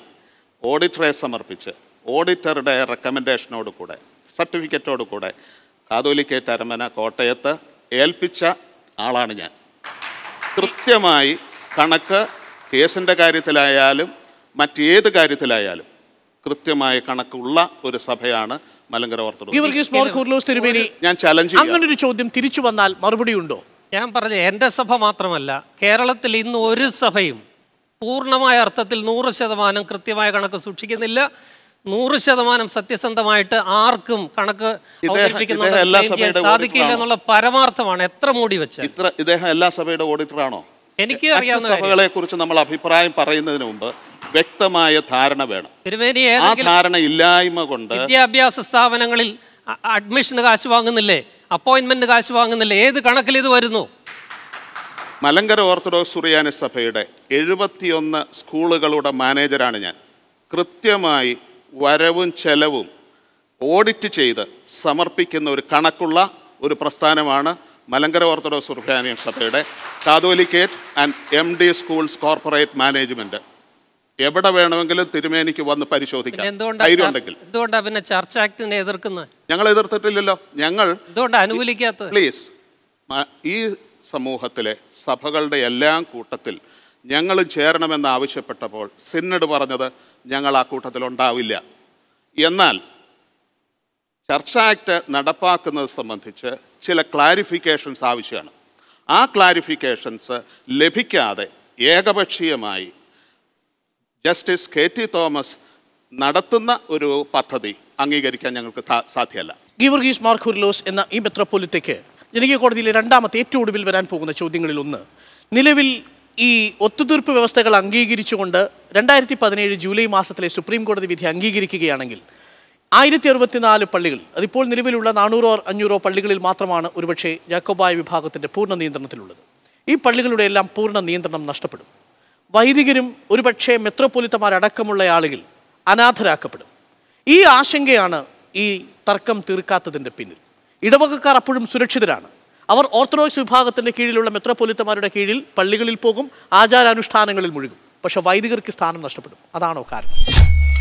ഓഡിറ്ററെ സമർപ്പിച്ച് ഓഡിറ്ററുടെ റെക്കമെൻഡേഷനോട് കൂടെ സർട്ടിഫിക്കറ്റോട് കൂടെ കാതോലിക്കേറ്റ് അരമന കോട്ടയത്ത് ഏൽപ്പിച്ച ആളാണ് ഞാൻ കൃത്യമായി കണക്ക് കേസിൻ്റെ കാര്യത്തിലായാലും മറ്റേത് കാര്യത്തിലായാലും കൃത്യമായ കണക്കുള്ള ഒരു സഭയാണ് മലങ്കര ഓർത്തഡോക്സ് ഞാൻ ചലഞ്ച് അങ്ങനെ ചോദ്യം തിരിച്ചു വന്നാൽ മറുപടി ഉണ്ടോ ഞാൻ പറഞ്ഞു എൻ്റെ സഭ മാത്രമല്ല കേരളത്തിൽ ഇന്ന് ഒരു സഭയും പൂർണ്ണമായ അർത്ഥത്തിൽ നൂറ് ശതമാനം കൃത്യമായ കണക്ക് സൂക്ഷിക്കുന്നില്ല നൂറ് ശതമാനം സത്യസന്ധമായിട്ട് ആർക്കും കണക്ക് സാധിക്കില്ല എന്നുള്ള പരമാർത്ഥമാണ് എത്ര മൂടി വെച്ച് ഇത്ര ഇദ്ദേഹം എല്ലാ സഭയുടെ ഓഡിറ്റർ ആണോ എനിക്ക് അറിയാവുന്ന സഭകളെ കുറിച്ച് നമ്മൾ അഭിപ്രായം പറയുന്നതിന് മുമ്പ് വ്യക്തമായ ധാരണ വേണം ആ ധാരണ ഇല്ലായ്മ കൊണ്ട് വിദ്യാഭ്യാസ സ്ഥാപനങ്ങളിൽ അഡ്മിഷന് കാശ് വാങ്ങുന്നില്ലേ അപ്പോയിന്റ്മെന്റ് കാശ് വാങ്ങുന്നില്ലേ ഏത് കണക്കിൽ ഇത് വരുന്നു മലങ്കര ഓർത്തഡോക്സ് സുറിയാനി സഭയുടെ എഴുപത്തിയൊന്ന് സ്കൂളുകളുടെ മാനേജരാണ് ഞാൻ കൃത്യമായി വരവും ചെലവും ഓഡിറ്റ് ചെയ്ത് സമർപ്പിക്കുന്ന ഒരു കണക്കുള്ള ഒരു പ്രസ്ഥാനമാണ് മലങ്കര ഓർത്തഡോക്സ് സുർഫാനിയൻ സഭയുടെ catholicate and M D schools corporate management എവിടെ വേണമെങ്കിലും തിരുമേനിക്ക് വന്ന് പരിശോധിക്കാം പിന്നെ ചർച്ച ഞങ്ങൾ എതിർത്തിട്ടില്ലല്ലോ ഞങ്ങൾ പ്ലീസ് ഈ സമൂഹത്തിലെ സഭകളുടെ എല്ലാം കൂട്ടത്തിൽ ഞങ്ങളും ചേരണമെന്ന് ആവശ്യപ്പെട്ടപ്പോൾ സിന്നഡ് പറഞ്ഞത് ഞങ്ങൾ ആ കൂട്ടത്തിൽ ഉണ്ടാവില്ല എന്നാൽ ചർച്ച ആക്ട് നടപ്പാക്കുന്നത് സംബന്ധിച്ച് ചില ക്ലാരിഫിക്കേഷൻസ് ആവശ്യമാണ് ആ ക്ലാരിഫിക്കേഷൻസ് ലഭിക്കാതെ ഏകപക്ഷീയമായി ജസ്റ്റിസ് കെ ടി തോമസ് നടത്തുന്ന ഒരു പദ്ധതി അംഗീകരിക്കാൻ ഞങ്ങൾക്ക് സാധ്യമല്ല ഗീവർഗീസ് മാർഖുർലോസ് എന്ന ഈ മെത്രോപൊലിറ്റയ്ക്ക് ജനകീയ കോടതിയിലെ രണ്ടാമത്തെ ഏറ്റവും ഒടുവിൽ വരാൻ പോകുന്ന ചോദ്യങ്ങളിൽ ഒന്ന് നിലവിൽ ഈ ഒത്തുതീർപ്പ് വ്യവസ്ഥകൾ അംഗീകരിച്ചുകൊണ്ട് രണ്ടായിരത്തി പതിനേഴ് ജൂലൈ മാസത്തിലെ സുപ്രീം കോടതി വിധി അംഗീകരിക്കുകയാണെങ്കിൽ ആയിരത്തി അറുപത്തിനാല് പള്ളികൾ അതിപ്പോൾ നിലവിലുള്ള നാനൂറോ അഞ്ഞൂറോ പള്ളികളിൽ മാത്രമാണ് ഒരുപക്ഷെ ജാക്കോബായ വിഭാഗത്തിൻ്റെ പൂർണ്ണ നിയന്ത്രണത്തിലുള്ളത് ഈ പള്ളികളുടെ എല്ലാം പൂർണ്ണ നിയന്ത്രണം നഷ്ടപ്പെടും വൈദികരും ഒരുപക്ഷെ മെത്രോപൊലിത്തമാരടക്കമുള്ള ആളുകൾ അനാഥരാക്കപ്പെടും ഈ ആശങ്കയാണ് ഈ തർക്കം തീർക്കാത്തതിൻ്റെ പിന്നിൽ ഇടവകക്കാർ അപ്പോഴും സുരക്ഷിതരാണ് അവർ ഓർത്തഡോക്സ് വിഭാഗത്തിൻ്റെ കീഴിലുള്ള മെത്രോപൊലിത്തമാരുടെ കീഴിൽ പള്ളികളിൽ പോകും ആചാരാനുഷ്ഠാനങ്ങളിൽ മുഴുകും പക്ഷേ വൈദികർക്ക് സ്ഥാനം നഷ്ടപ്പെടും അതാണോ കാരണം